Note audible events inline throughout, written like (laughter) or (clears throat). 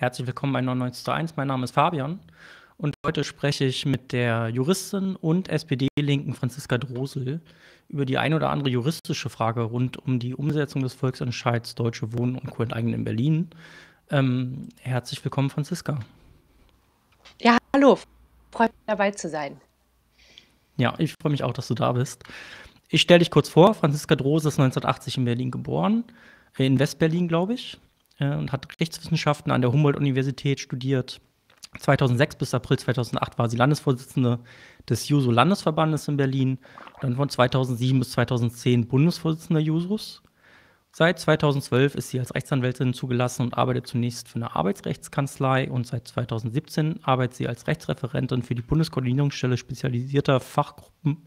Herzlich willkommen bei 99.1. Mein Name ist Fabian und heute spreche ich mit der Juristin und SPD-Linken Franziska Drosel über die ein oder andere juristische Frage rund um die Umsetzung des Volksentscheids Deutsche Wohnen und Co. enteignen in Berlin. Ähm, herzlich willkommen, Franziska. Ja, hallo. Freut mich dabei zu sein. Ja, ich freue mich auch, dass du da bist. Ich stelle dich kurz vor. Franziska Drose ist 1980 in Berlin geboren, äh, in Westberlin, glaube ich. Äh, und hat Rechtswissenschaften an der Humboldt-Universität studiert. 2006 bis April 2008 war sie Landesvorsitzende des Juso-Landesverbandes in Berlin. Dann von 2007 bis 2010 Bundesvorsitzender Jusos. Seit 2012 ist sie als Rechtsanwältin zugelassen und arbeitet zunächst für eine Arbeitsrechtskanzlei und seit 2017 arbeitet sie als Rechtsreferentin für die Bundeskoordinierungsstelle spezialisierter Fachgruppen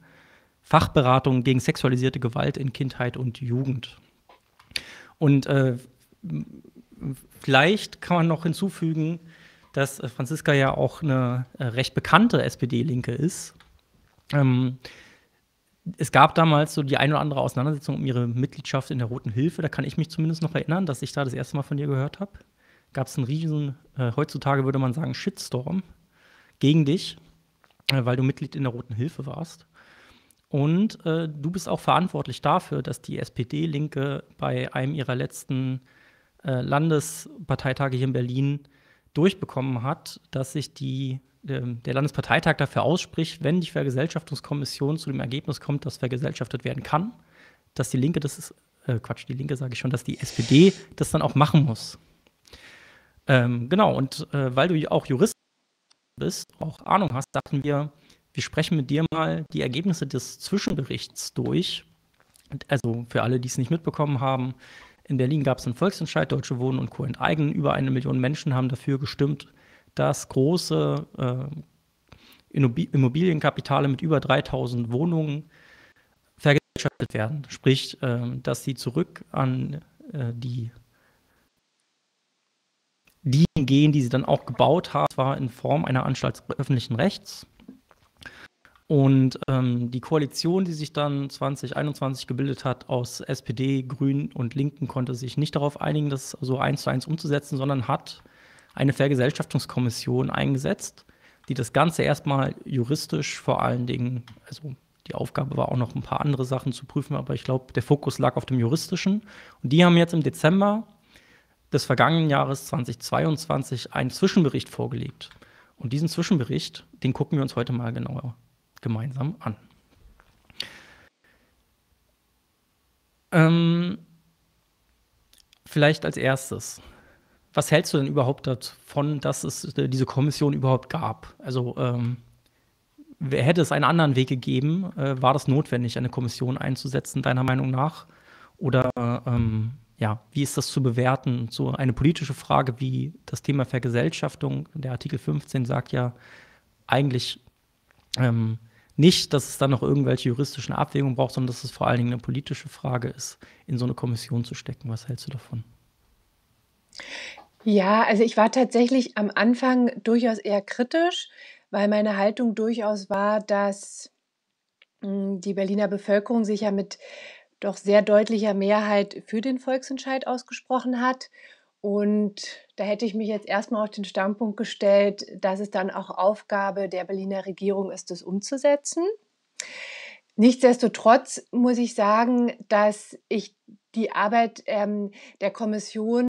Fachberatung gegen sexualisierte Gewalt in Kindheit und Jugend. Und äh, vielleicht kann man noch hinzufügen, dass äh, Franziska ja auch eine äh, recht bekannte SPD-Linke ist. Ähm, es gab damals so die ein oder andere Auseinandersetzung um ihre Mitgliedschaft in der Roten Hilfe. Da kann ich mich zumindest noch erinnern, dass ich da das erste Mal von dir gehört habe. Gab es einen riesen, äh, heutzutage würde man sagen, Shitstorm gegen dich, äh, weil du Mitglied in der Roten Hilfe warst. Und äh, du bist auch verantwortlich dafür, dass die SPD-Linke bei einem ihrer letzten äh, Landesparteitage hier in Berlin durchbekommen hat, dass sich die, ähm, der Landesparteitag dafür ausspricht, wenn die Vergesellschaftungskommission zu dem Ergebnis kommt, dass vergesellschaftet werden kann, dass die Linke das ist, äh, Quatsch, die Linke sage ich schon, dass die SPD das dann auch machen muss. Ähm, genau, und äh, weil du auch Jurist bist, auch Ahnung hast, dachten wir, wir sprechen mit dir mal die Ergebnisse des Zwischenberichts durch. Also für alle, die es nicht mitbekommen haben, in Berlin gab es einen Volksentscheid, Deutsche Wohnen und Co. enteignen. Über eine Million Menschen haben dafür gestimmt, dass große äh, Immobilienkapitale mit über 3000 Wohnungen vergesellschaftet werden. Sprich, äh, dass sie zurück an äh, die die gehen, die sie dann auch gebaut haben, zwar in Form einer Anstalt öffentlichen Rechts, und ähm, die Koalition, die sich dann 2021 gebildet hat aus SPD, Grünen und Linken, konnte sich nicht darauf einigen, das so eins zu eins umzusetzen, sondern hat eine Vergesellschaftungskommission eingesetzt, die das Ganze erstmal juristisch vor allen Dingen, also die Aufgabe war auch noch ein paar andere Sachen zu prüfen, aber ich glaube, der Fokus lag auf dem juristischen. Und die haben jetzt im Dezember des vergangenen Jahres 2022 einen Zwischenbericht vorgelegt. Und diesen Zwischenbericht, den gucken wir uns heute mal genauer an gemeinsam an. Ähm, vielleicht als erstes. Was hältst du denn überhaupt davon, dass es äh, diese Kommission überhaupt gab? Also ähm, hätte es einen anderen Weg gegeben, äh, war das notwendig, eine Kommission einzusetzen, deiner Meinung nach? Oder ähm, ja, wie ist das zu bewerten? So eine politische Frage wie das Thema Vergesellschaftung, der Artikel 15 sagt ja eigentlich, ähm, nicht, dass es dann noch irgendwelche juristischen Abwägungen braucht, sondern dass es vor allen Dingen eine politische Frage ist, in so eine Kommission zu stecken. Was hältst du davon? Ja, also ich war tatsächlich am Anfang durchaus eher kritisch, weil meine Haltung durchaus war, dass hm, die Berliner Bevölkerung sich ja mit doch sehr deutlicher Mehrheit für den Volksentscheid ausgesprochen hat und da hätte ich mich jetzt erstmal auf den Standpunkt gestellt, dass es dann auch Aufgabe der Berliner Regierung ist, das umzusetzen. Nichtsdestotrotz muss ich sagen, dass ich die Arbeit ähm, der Kommission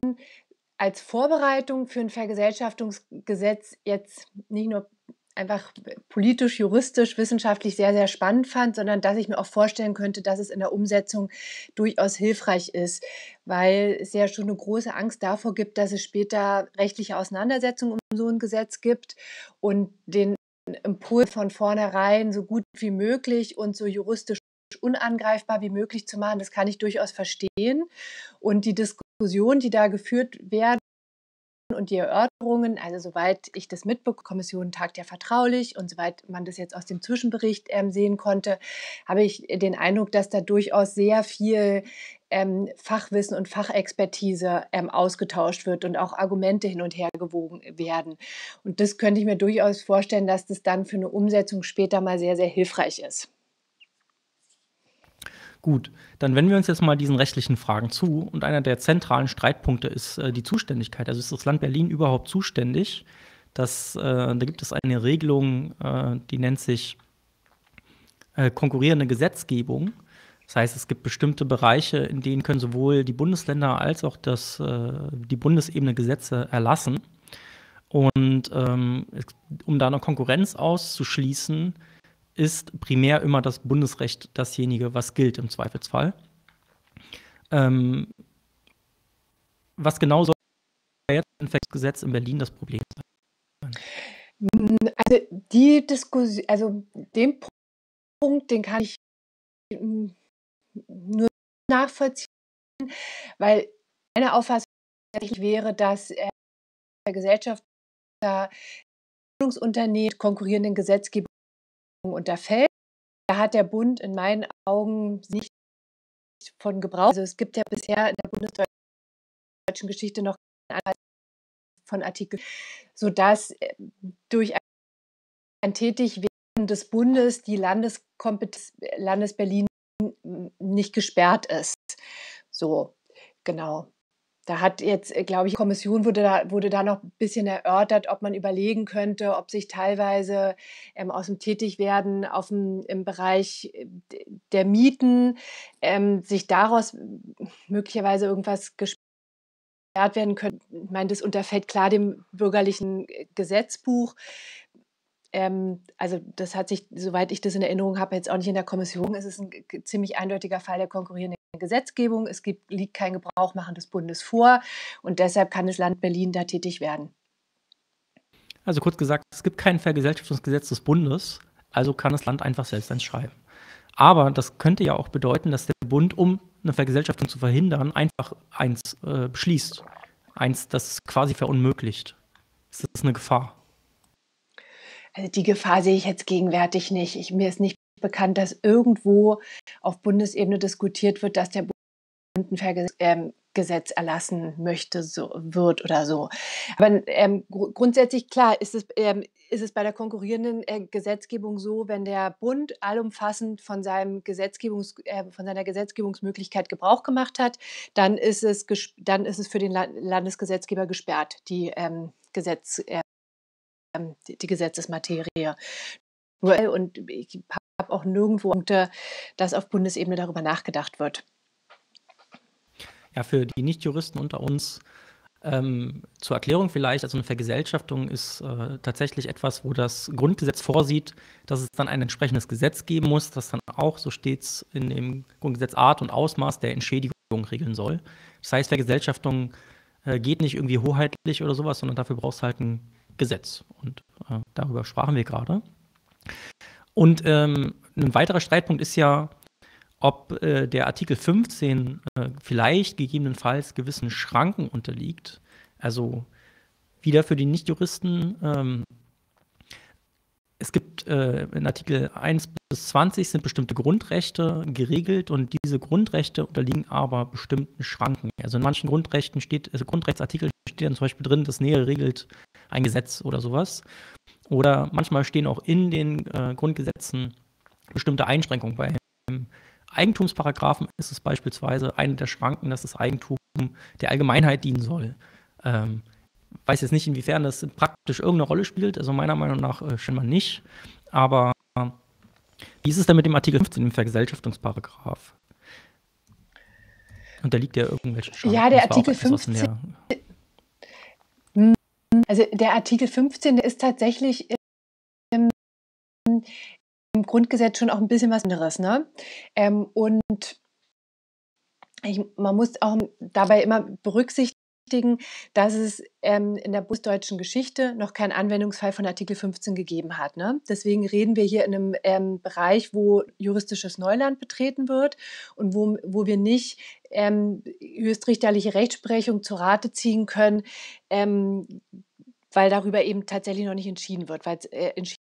als Vorbereitung für ein Vergesellschaftungsgesetz jetzt nicht nur einfach politisch, juristisch, wissenschaftlich sehr, sehr spannend fand, sondern dass ich mir auch vorstellen könnte, dass es in der Umsetzung durchaus hilfreich ist, weil es ja schon eine große Angst davor gibt, dass es später rechtliche Auseinandersetzungen um so ein Gesetz gibt und den Impuls von vornherein so gut wie möglich und so juristisch unangreifbar wie möglich zu machen, das kann ich durchaus verstehen. Und die Diskussion, die da geführt wird, und die Erörterungen, also soweit ich das mitbekomme, Kommission tagt ja vertraulich und soweit man das jetzt aus dem Zwischenbericht ähm, sehen konnte, habe ich den Eindruck, dass da durchaus sehr viel ähm, Fachwissen und Fachexpertise ähm, ausgetauscht wird und auch Argumente hin und her gewogen werden. Und das könnte ich mir durchaus vorstellen, dass das dann für eine Umsetzung später mal sehr, sehr hilfreich ist. Gut, dann wenden wir uns jetzt mal diesen rechtlichen Fragen zu. Und einer der zentralen Streitpunkte ist äh, die Zuständigkeit. Also ist das Land Berlin überhaupt zuständig? Das, äh, da gibt es eine Regelung, äh, die nennt sich äh, konkurrierende Gesetzgebung. Das heißt, es gibt bestimmte Bereiche, in denen können sowohl die Bundesländer als auch das, äh, die Bundesebene Gesetze erlassen. Und ähm, um da eine Konkurrenz auszuschließen, ist primär immer das Bundesrecht dasjenige, was gilt im Zweifelsfall. Ähm, was genau soll jetzt das Gesetz in Berlin das Problem sein? Also die Diskussion, also den Punkt, den kann ich hm, nur nachvollziehen, weil meine Auffassung wäre, dass äh, der Gesellschaft Unternehmen konkurrierenden Gesetzgebung unterfällt. Da hat der Bund in meinen Augen nicht von Gebrauch. Also es gibt ja bisher in der bundesdeutschen Geschichte noch von Artikel, sodass äh, durch ein Tätigwerden des Bundes die Landeskompetenz Landes Berlin nicht gesperrt ist. So, genau. Da hat jetzt, äh, glaube ich, die Kommission wurde da, wurde da noch ein bisschen erörtert, ob man überlegen könnte, ob sich teilweise ähm, aus dem Tätigwerden auf dem, im Bereich äh, der Mieten ähm, sich daraus äh, möglicherweise irgendwas gesperrt werden könnte. Ich meine, das unterfällt klar dem bürgerlichen Gesetzbuch ähm, also das hat sich, soweit ich das in Erinnerung habe, jetzt auch nicht in der Kommission, es ist ein ziemlich eindeutiger Fall der konkurrierenden Gesetzgebung. Es gibt, liegt kein Gebrauchmachen des Bundes vor und deshalb kann das Land Berlin da tätig werden. Also kurz gesagt, es gibt kein Vergesellschaftungsgesetz des Bundes, also kann das Land einfach selbst entscheiden. Aber das könnte ja auch bedeuten, dass der Bund, um eine Vergesellschaftung zu verhindern, einfach eins äh, beschließt. Eins, das quasi verunmöglicht. Das ist eine Gefahr. Also die Gefahr sehe ich jetzt gegenwärtig nicht. Ich, mir ist nicht bekannt, dass irgendwo auf Bundesebene diskutiert wird, dass der Bund ein ähm, Gesetz erlassen möchte, so wird oder so. Aber ähm, gr grundsätzlich klar ist es, ähm, ist es bei der konkurrierenden äh, Gesetzgebung so, wenn der Bund allumfassend von, seinem Gesetzgebungs, äh, von seiner Gesetzgebungsmöglichkeit Gebrauch gemacht hat, dann ist es, dann ist es für den La Landesgesetzgeber gesperrt, die ähm, Gesetz, äh, ähm, die, die Gesetzesmaterie. Äh, und ich habe auch nirgendwo Punkte, dass auf Bundesebene darüber nachgedacht wird. Ja, für die Nichtjuristen unter uns ähm, zur Erklärung vielleicht, also eine Vergesellschaftung ist äh, tatsächlich etwas, wo das Grundgesetz vorsieht, dass es dann ein entsprechendes Gesetz geben muss, das dann auch, so stets in dem Grundgesetz, Art und Ausmaß der Entschädigung regeln soll. Das heißt, Vergesellschaftung äh, geht nicht irgendwie hoheitlich oder sowas, sondern dafür brauchst du halt ein Gesetz. Und äh, darüber sprachen wir gerade. Und ähm, ein weiterer Streitpunkt ist ja, ob äh, der Artikel 15 äh, vielleicht gegebenenfalls gewissen Schranken unterliegt. Also wieder für die Nichtjuristen. Ähm, es gibt äh, in Artikel 1 bis 20 sind bestimmte Grundrechte geregelt und diese Grundrechte unterliegen aber bestimmten Schranken. Also in manchen Grundrechten steht, also Grundrechtsartikeln steht dann zum Beispiel drin, dass Nähe regelt ein Gesetz oder sowas. Oder manchmal stehen auch in den äh, Grundgesetzen bestimmte Einschränkungen. Bei Eigentumsparagraphen ist es beispielsweise eine der Schranken, dass das Eigentum der Allgemeinheit dienen soll. Ähm, weiß jetzt nicht, inwiefern das praktisch irgendeine Rolle spielt. Also meiner Meinung nach äh, schon mal nicht. Aber wie ist es denn mit dem Artikel 15, dem Vergesellschaftungsparagraph? Und da liegt ja irgendwelche Schaden. Ja, der Artikel 15. Also der Artikel 15 ist tatsächlich im, im, Grundgesetz schon auch ein bisschen was anderes. Ne? Ähm, und ich, man muss auch dabei immer berücksichtigen, dass es ähm, in der bundesdeutschen Geschichte noch keinen Anwendungsfall von Artikel 15 gegeben hat. Ne? Deswegen reden wir hier in einem ähm, Bereich, wo juristisches Neuland betreten wird und wo, wo wir nicht ähm, höchstrichterliche Rechtsprechung zu Rate ziehen können, ähm, weil darüber eben tatsächlich noch nicht entschieden wird, weil äh, entschieden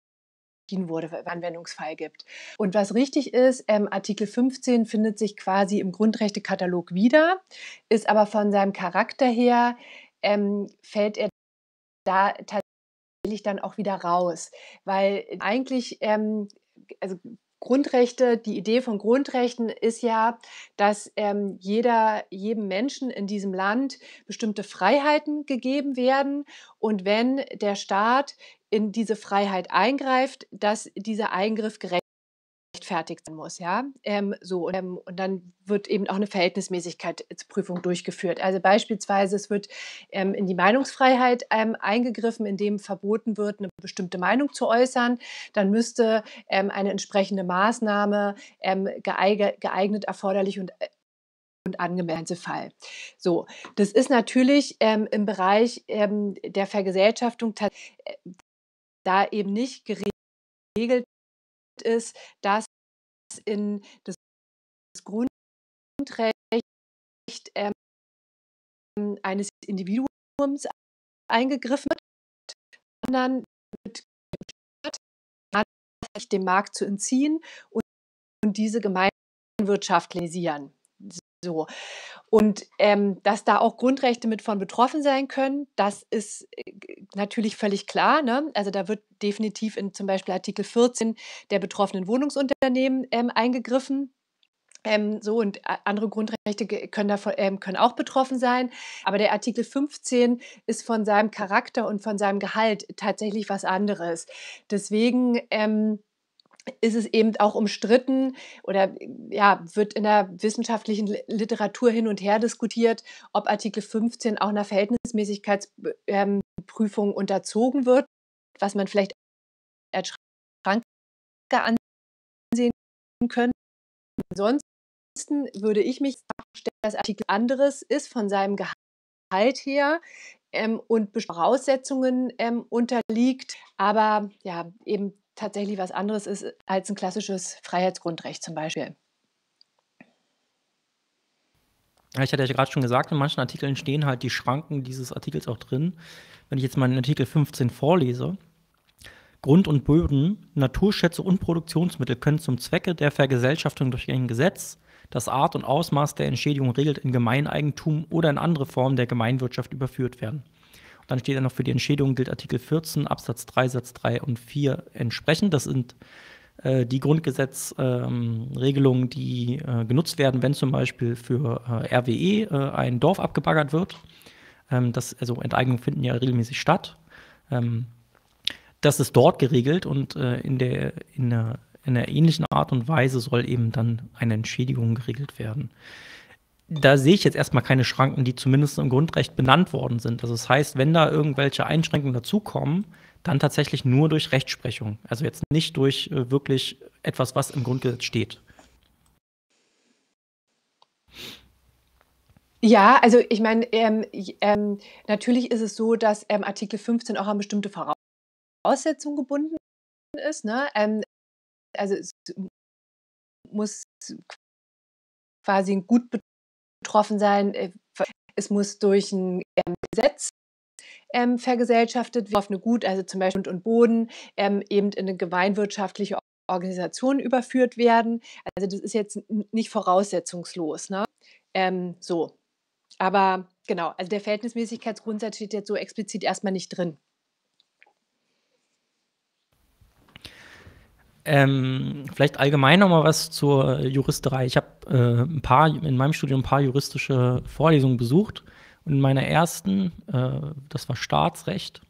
wurde, Anwendungsfall gibt. Und was richtig ist, ähm, Artikel 15 findet sich quasi im Grundrechtekatalog wieder, ist aber von seinem Charakter her, ähm, fällt er da tatsächlich dann auch wieder raus, weil eigentlich, ähm, also Grundrechte, die Idee von Grundrechten ist ja, dass ähm, jeder, jedem Menschen in diesem Land bestimmte Freiheiten gegeben werden. Und wenn der Staat in diese Freiheit eingreift, dass dieser Eingriff gerecht rechtfertigt sein muss, ja. Ähm, so, und, ähm, und, dann wird eben auch eine Verhältnismäßigkeitsprüfung äh, durchgeführt. Also beispielsweise, es wird ähm, in die Meinungsfreiheit ähm, eingegriffen, indem verboten wird, eine bestimmte Meinung zu äußern. Dann müsste ähm, eine entsprechende Maßnahme ähm, geeignet, geeignet, erforderlich und äh, und angemeldete Fall. So, das ist natürlich im Bereich der Vergesellschaftung äh, da eben nicht geregelt ist, dass in das Grundrecht ähm, eines Individuums eingegriffen wird, sondern mit dem Markt zu entziehen und, und diese gemeinwirtschaftlichen so. Und ähm, dass da auch Grundrechte mit von betroffen sein können, das ist äh, natürlich völlig klar. Ne? Also da wird definitiv in zum Beispiel Artikel 14 der betroffenen Wohnungsunternehmen ähm, eingegriffen. Ähm, so und andere Grundrechte können, davon, ähm, können auch betroffen sein. Aber der Artikel 15 ist von seinem Charakter und von seinem Gehalt tatsächlich was anderes. Deswegen ähm, ist es eben auch umstritten oder ja, wird in der wissenschaftlichen Literatur hin und her diskutiert, ob Artikel 15 auch einer Verhältnismäßigkeitsprüfung ähm, unterzogen wird, was man vielleicht als Schranke ansehen könnte. Ansonsten würde ich mich vorstellen, dass Artikel anderes ist von seinem Gehalt her ähm, und Voraussetzungen ähm, unterliegt, aber ja, eben tatsächlich was anderes ist als ein klassisches Freiheitsgrundrecht zum Beispiel. Ich hatte ja gerade schon gesagt, in manchen Artikeln stehen halt die Schranken dieses Artikels auch drin. Wenn ich jetzt mal in Artikel 15 vorlese, Grund und Böden, Naturschätze und Produktionsmittel können zum Zwecke der Vergesellschaftung durch ein Gesetz, das Art und Ausmaß der Entschädigung regelt, in Gemeineigentum oder in andere Formen der Gemeinwirtschaft überführt werden. Dann steht ja noch für die Entschädigung gilt Artikel 14 Absatz 3 Satz 3 und 4 entsprechend. Das sind äh, die Grundgesetzregelungen, ähm, die äh, genutzt werden, wenn zum Beispiel für äh, RWE äh, ein Dorf abgebaggert wird. Ähm, das, also Enteignungen finden ja regelmäßig statt. Ähm, das ist dort geregelt und äh, in der, in der in einer ähnlichen Art und Weise soll eben dann eine Entschädigung geregelt werden da sehe ich jetzt erstmal keine Schranken, die zumindest im Grundrecht benannt worden sind. Also das heißt, wenn da irgendwelche Einschränkungen dazukommen, dann tatsächlich nur durch Rechtsprechung. Also jetzt nicht durch äh, wirklich etwas, was im Grundgesetz steht. Ja, also ich meine, ähm, ähm, natürlich ist es so, dass ähm, Artikel 15 auch an bestimmte Voraussetzungen gebunden ist. Ne? Ähm, also es muss quasi ein gut betroffen sein. Äh, es muss durch ein ähm, Gesetz ähm, vergesellschaftet werden, auf eine Gut, also zum Beispiel Grund und Boden, ähm, eben in eine gemeinwirtschaftliche Organisation überführt werden. Also das ist jetzt nicht voraussetzungslos. Ne? Ähm, so. Aber genau, also der Verhältnismäßigkeitsgrundsatz steht jetzt so explizit erstmal nicht drin. Ähm, vielleicht allgemein noch mal was zur Juristerei. Ich habe äh, ein paar in meinem Studium ein paar juristische Vorlesungen besucht und in meiner ersten, äh, das war Staatsrecht,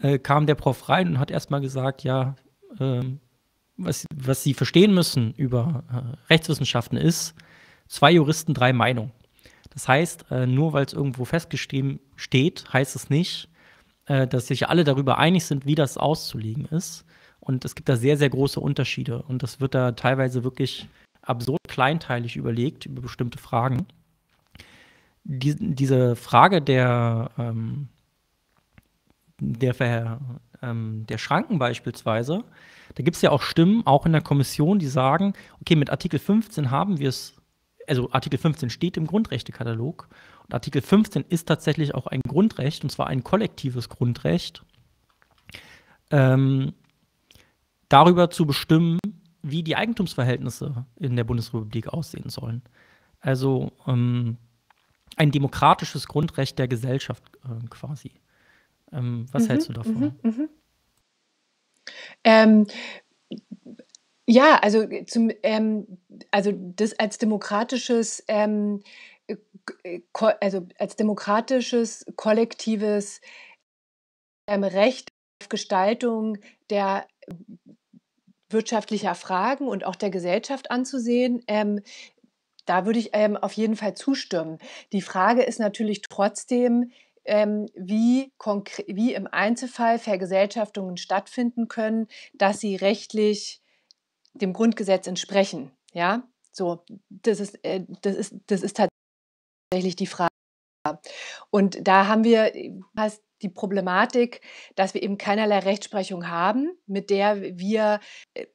äh, kam der Prof rein und hat erstmal gesagt, ja, ähm, was, was Sie verstehen müssen über äh, Rechtswissenschaften ist zwei Juristen, drei Meinungen. Das heißt, äh, nur weil es irgendwo festgeschrieben steht, heißt es nicht, äh, dass sich alle darüber einig sind, wie das auszulegen ist und es gibt da sehr, sehr große Unterschiede. Und das wird da teilweise wirklich absurd kleinteilig überlegt über bestimmte Fragen. Die, diese Frage der, ähm, der, ähm, der Schranken beispielsweise, da gibt es ja auch Stimmen, auch in der Kommission, die sagen, okay, mit Artikel 15 haben wir es, also Artikel 15 steht im Grundrechtekatalog und Artikel 15 ist tatsächlich auch ein Grundrecht, und zwar ein kollektives Grundrecht. Ähm, darüber zu bestimmen, wie die Eigentumsverhältnisse in der Bundesrepublik aussehen sollen. Also ähm, ein demokratisches Grundrecht der Gesellschaft äh, quasi. Ähm, was mhm, hältst du davon? Mhm, mhm. Ähm, ja, also, zum, ähm, also das als demokratisches ähm, also als demokratisches, kollektives ähm, Recht auf Gestaltung der wirtschaftlicher Fragen und auch der Gesellschaft anzusehen. Ähm, da würde ich ähm, auf jeden Fall zustimmen. Die Frage ist natürlich trotzdem, ähm, wie, wie im Einzelfall Vergesellschaftungen stattfinden können, dass sie rechtlich dem Grundgesetz entsprechen. Ja, so, das ist, äh, das ist, das ist tatsächlich die Frage. Und da haben wir, hast die Problematik, dass wir eben keinerlei Rechtsprechung haben, mit der wir äh,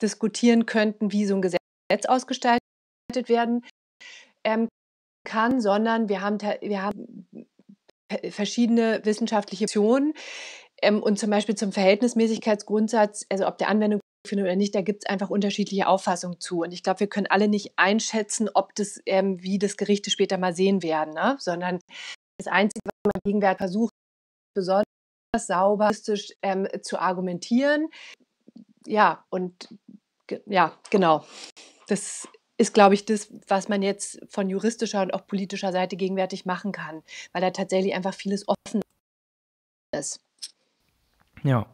diskutieren könnten, wie so ein Gesetz ausgestaltet werden ähm, kann, sondern wir haben, wir haben verschiedene wissenschaftliche Optionen. Ähm, und zum Beispiel zum Verhältnismäßigkeitsgrundsatz, also ob der Anwendung findet oder nicht, da gibt es einfach unterschiedliche Auffassungen zu. Und ich glaube, wir können alle nicht einschätzen, ob das, ähm, wie das Gerichte später mal sehen werden, ne? sondern das Einzige, was man gegenwärtig versucht, besonders sauber ähm, zu argumentieren. Ja, und ja, genau. Das ist, glaube ich, das, was man jetzt von juristischer und auch politischer Seite gegenwärtig machen kann, weil da tatsächlich einfach vieles offen ist. Ja,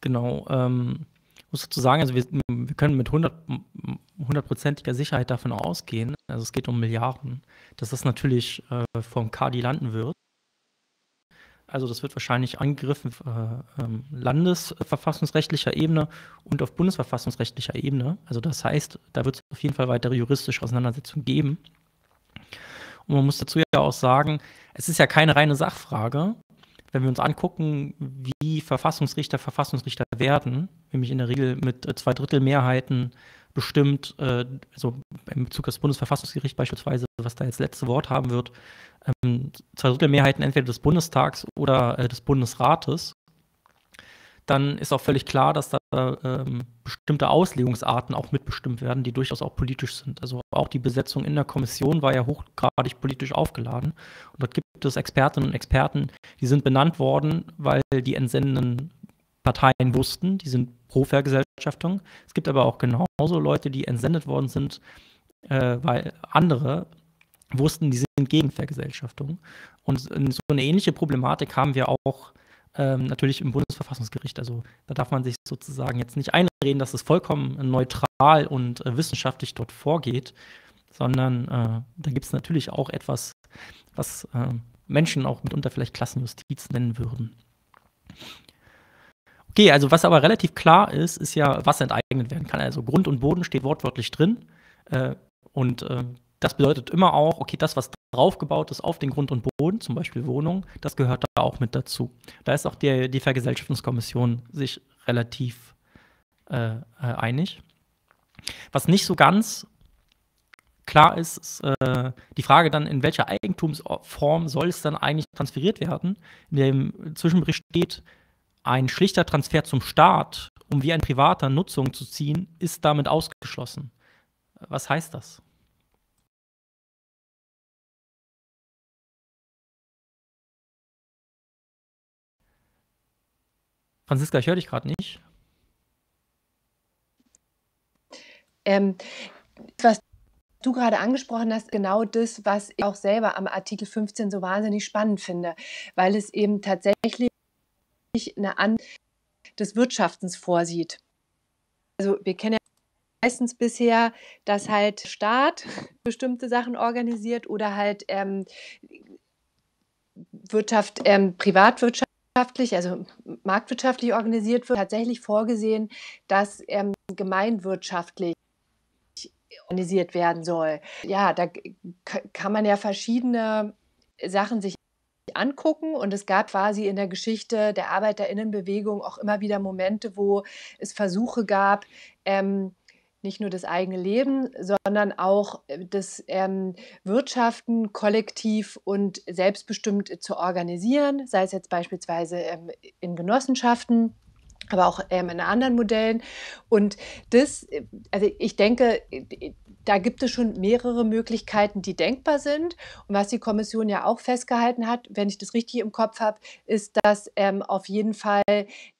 genau. Ähm, muss dazu sagen, also wir, wir können mit hundertprozentiger Sicherheit davon ausgehen, also es geht um Milliarden, dass das natürlich äh, vom Kadi landen wird. Also das wird wahrscheinlich angegriffen äh, ähm, landesverfassungsrechtlicher Ebene und auf bundesverfassungsrechtlicher Ebene. Also das heißt, da wird es auf jeden Fall weitere juristische Auseinandersetzungen geben. Und man muss dazu ja auch sagen, es ist ja keine reine Sachfrage. Wenn wir uns angucken, wie Verfassungsrichter Verfassungsrichter werden, nämlich in der Regel mit äh, zwei Drittel Mehrheiten bestimmt, äh, also im Bezug auf das Bundesverfassungsgericht beispielsweise, was da jetzt letzte Wort haben wird, ähm, zwei Drittel Mehrheiten entweder des Bundestags oder äh, des Bundesrates, dann ist auch völlig klar, dass da ähm, bestimmte Auslegungsarten auch mitbestimmt werden, die durchaus auch politisch sind. Also auch die Besetzung in der Kommission war ja hochgradig politisch aufgeladen. Und dort gibt es Expertinnen und Experten, die sind benannt worden, weil die entsendenden Parteien wussten, die sind pro Vergesellschaftung. Es gibt aber auch genauso Leute, die entsendet worden sind, äh, weil andere wussten, die sind gegen Vergesellschaftung. Und so eine ähnliche Problematik haben wir auch ähm, natürlich im Bundesverfassungsgericht. Also da darf man sich sozusagen jetzt nicht einreden, dass es vollkommen neutral und äh, wissenschaftlich dort vorgeht, sondern äh, da gibt es natürlich auch etwas, was äh, Menschen auch mitunter vielleicht Klassenjustiz nennen würden. Okay, also was aber relativ klar ist, ist ja, was enteignet werden kann. Also Grund und Boden steht wortwörtlich drin. Äh, und äh, das bedeutet immer auch, okay, das, was draufgebaut ist auf den Grund und Boden, zum Beispiel Wohnung, das gehört da auch mit dazu. Da ist auch die, die Vergesellschaftungskommission sich relativ äh, äh, einig. Was nicht so ganz klar ist, ist äh, die Frage dann, in welcher Eigentumsform soll es dann eigentlich transferiert werden? In dem Zwischenbericht steht, ein schlichter Transfer zum Staat, um wie ein privater Nutzung zu ziehen, ist damit ausgeschlossen. Was heißt das? Franziska, ich höre dich gerade nicht. Ähm, was du gerade angesprochen hast, genau das, was ich auch selber am Artikel 15 so wahnsinnig spannend finde, weil es eben tatsächlich eine An des Wirtschaftens vorsieht. Also wir kennen ja meistens bisher, dass halt Staat (laughs) bestimmte Sachen organisiert oder halt ähm, Wirtschaft, ähm, privatwirtschaftlich, also marktwirtschaftlich organisiert wird, tatsächlich vorgesehen, dass ähm, gemeinwirtschaftlich organisiert werden soll. Ja, da kann man ja verschiedene Sachen sich angucken. Und es gab quasi in der Geschichte der Arbeiterinnenbewegung auch immer wieder Momente, wo es Versuche gab, ähm, nicht nur das eigene Leben, sondern auch äh, das ähm, Wirtschaften kollektiv und selbstbestimmt zu organisieren, sei es jetzt beispielsweise ähm, in Genossenschaften aber auch ähm, in anderen Modellen. Und das, also ich denke, da gibt es schon mehrere Möglichkeiten, die denkbar sind. Und was die Kommission ja auch festgehalten hat, wenn ich das richtig im Kopf habe, ist, dass ähm, auf jeden Fall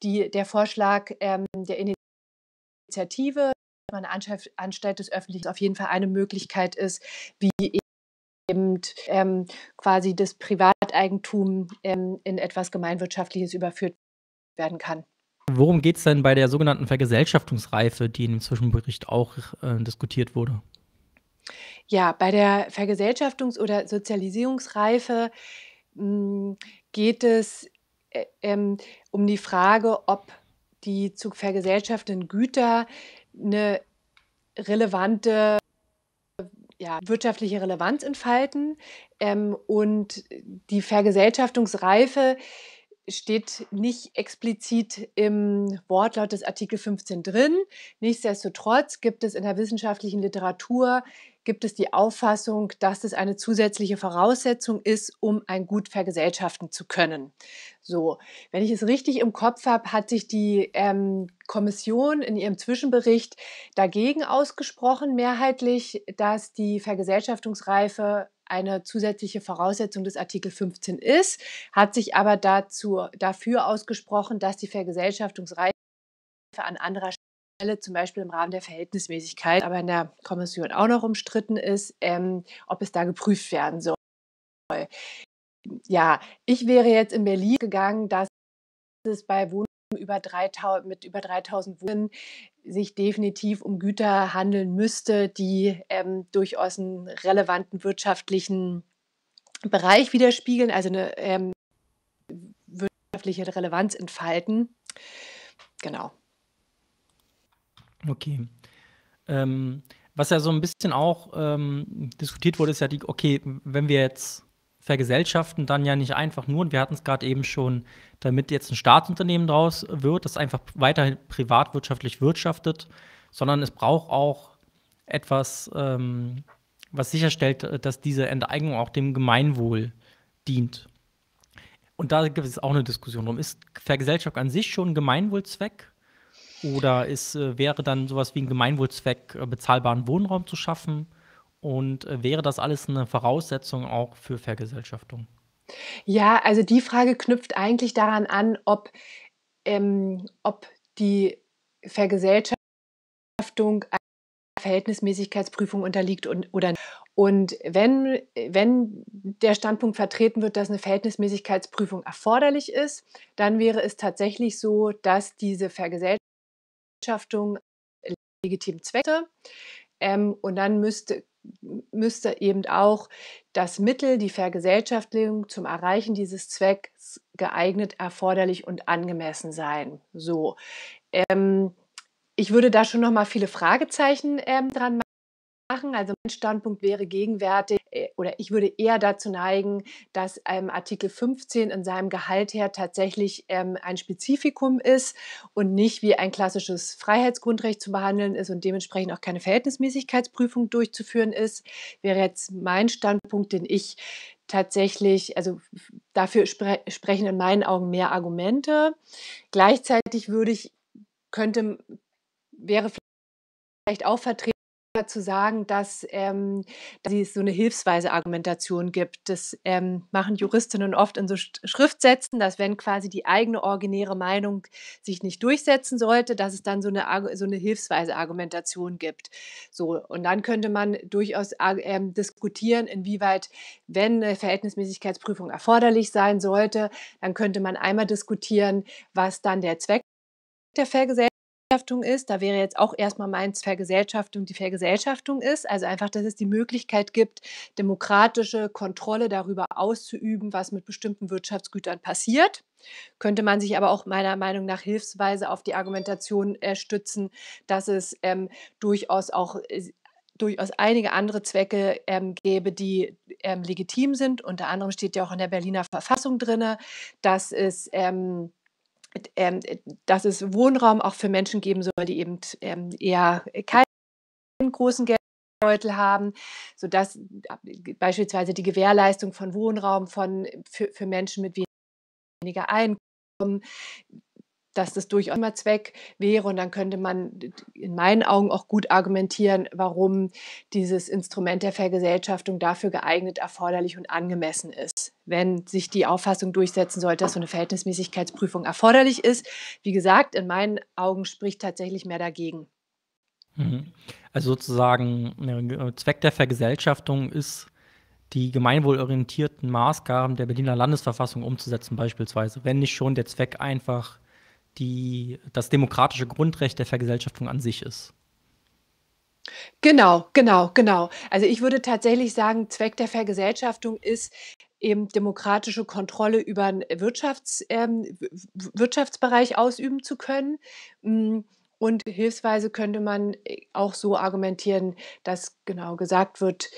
die, der Vorschlag ähm, der Initiative, eine Anstalt des Öffentlichen, auf jeden Fall eine Möglichkeit ist, wie eben ähm, quasi das Privateigentum ähm, in etwas Gemeinwirtschaftliches überführt werden kann. Worum geht es denn bei der sogenannten Vergesellschaftungsreife, die im Zwischenbericht auch äh, diskutiert wurde? Ja, bei der Vergesellschaftungs- oder Sozialisierungsreife mh, hm, geht es äh, ähm, um die Frage, ob die zu vergesellschaftenden Güter eine relevante ja, wirtschaftliche Relevanz entfalten. Ähm, und die Vergesellschaftungsreife äh, steht nicht explizit im Wortlaut des Artikel 15 drin. Nichtsdestotrotz gibt es in der wissenschaftlichen Literatur gibt es die Auffassung, dass es eine zusätzliche Voraussetzung ist, um ein Gut vergesellschaften zu können. So, wenn ich es richtig im Kopf habe, hat sich die ähm, Kommission in ihrem Zwischenbericht dagegen ausgesprochen, mehrheitlich, dass die Vergesellschaftungsreife eine zusätzliche Voraussetzung des Artikel 15 ist, hat sich aber dazu, dafür ausgesprochen, dass die Vergesellschaftungsreife an anderer Stelle, zum Beispiel im Rahmen der Verhältnismäßigkeit, aber in der Kommission auch noch umstritten ist, ähm, ob es da geprüft werden soll. Ja, ich wäre jetzt in Berlin gegangen, dass es bei Wohn über 3000, mit über 3000 Wohnungen sich definitiv um Güter handeln müsste, die ähm, durchaus einen relevanten wirtschaftlichen Bereich widerspiegeln, also eine ähm, wirtschaftliche Relevanz entfalten. Genau. Okay. Ähm, was ja so ein bisschen auch ähm, diskutiert wurde, ist ja die, okay, wenn wir jetzt vergesellschaften dann ja nicht einfach nur, und wir hatten es gerade eben schon, damit jetzt ein Staatsunternehmen draus wird, das einfach weiterhin privatwirtschaftlich wirtschaftet, sondern es braucht auch etwas, ähm, was sicherstellt, dass diese Enteignung auch dem Gemeinwohl dient. Und da gibt es auch eine Diskussion drum. Ist Vergesellschaft an sich schon ein Gemeinwohlzweck? Oder ist, äh, wäre dann sowas wie ein Gemeinwohlzweck, äh, bezahlbaren Wohnraum zu schaffen? Und äh, wäre das alles eine Voraussetzung auch für Vergesellschaftung? Ja, also die Frage knüpft eigentlich daran an, ob, ähm, ob die Vergesellschaftung einer Verhältnismäßigkeitsprüfung unterliegt und, oder nicht. Und wenn, wenn der Standpunkt vertreten wird, dass eine Verhältnismäßigkeitsprüfung erforderlich ist, dann wäre es tatsächlich so, dass diese Vergesellschaftung legitim Zwecke ähm, und dann müsste, müsste eben auch das Mittel, die Vergesellschaftung zum Erreichen dieses Zwecks geeignet, erforderlich und angemessen sein. So. Ähm, ich würde da schon noch mal viele Fragezeichen ähm, dran machen. Also mein Standpunkt wäre gegenwärtig, äh, oder ich würde eher dazu neigen, dass ähm, Artikel 15 in seinem Gehalt her tatsächlich ähm, ein Spezifikum ist und nicht wie ein klassisches Freiheitsgrundrecht zu behandeln ist und dementsprechend auch keine Verhältnismäßigkeitsprüfung durchzuführen ist, wäre jetzt mein Standpunkt, den ich tatsächlich, also dafür spre sprechen in meinen Augen mehr Argumente. Gleichzeitig würde ich, könnte, wäre vielleicht auch vertreten, zu sagen, dass, ähm, dass es so eine hilfsweise Argumentation gibt. Das ähm, machen Juristinnen oft in so Schriftsätzen, dass wenn quasi die eigene originäre Meinung sich nicht durchsetzen sollte, dass es dann so eine, so eine hilfsweise Argumentation gibt. So, und dann könnte man durchaus ähm, diskutieren, inwieweit, wenn eine Verhältnismäßigkeitsprüfung erforderlich sein sollte, dann könnte man einmal diskutieren, was dann der Zweck der Vergesellschaftung Vergesellschaftung ist, da wäre jetzt auch erstmal meins Vergesellschaftung, die Vergesellschaftung ist. Also einfach, dass es die Möglichkeit gibt, demokratische Kontrolle darüber auszuüben, was mit bestimmten Wirtschaftsgütern passiert. Könnte man sich aber auch meiner Meinung nach hilfsweise auf die Argumentation äh, stützen, dass es ähm, durchaus auch äh, durchaus einige andere Zwecke ähm, gäbe, die ähm, legitim sind. Unter anderem steht ja auch in der Berliner Verfassung drin, dass es ähm, ähm, äh, dass es Wohnraum auch für Menschen geben soll, die eben ähm, eher keinen großen Geldbeutel haben, sodass äh, beispielsweise die Gewährleistung von Wohnraum von, für, für Menschen mit weniger Einkommen dass das durchaus immer Zweck wäre. Und dann könnte man in meinen Augen auch gut argumentieren, warum dieses Instrument der Vergesellschaftung dafür geeignet, erforderlich und angemessen ist. Wenn sich die Auffassung durchsetzen sollte, dass so eine Verhältnismäßigkeitsprüfung erforderlich ist, wie gesagt, in meinen Augen spricht tatsächlich mehr dagegen. Mhm. Also sozusagen ne, äh, Zweck der Vergesellschaftung ist die gemeinwohlorientierten Maßgaben der Berliner Landesverfassung umzusetzen beispielsweise, wenn nicht schon der Zweck einfach die, das demokratische Grundrecht der Vergesellschaftung an sich ist. Genau, genau, genau. Also ich würde tatsächlich sagen, Zweck der Vergesellschaftung ist eben demokratische Kontrolle über den Wirtschafts, ähm, Wirtschaftsbereich ausüben zu können. Mm, und hilfsweise könnte man äh, auch so argumentieren, dass genau gesagt wird,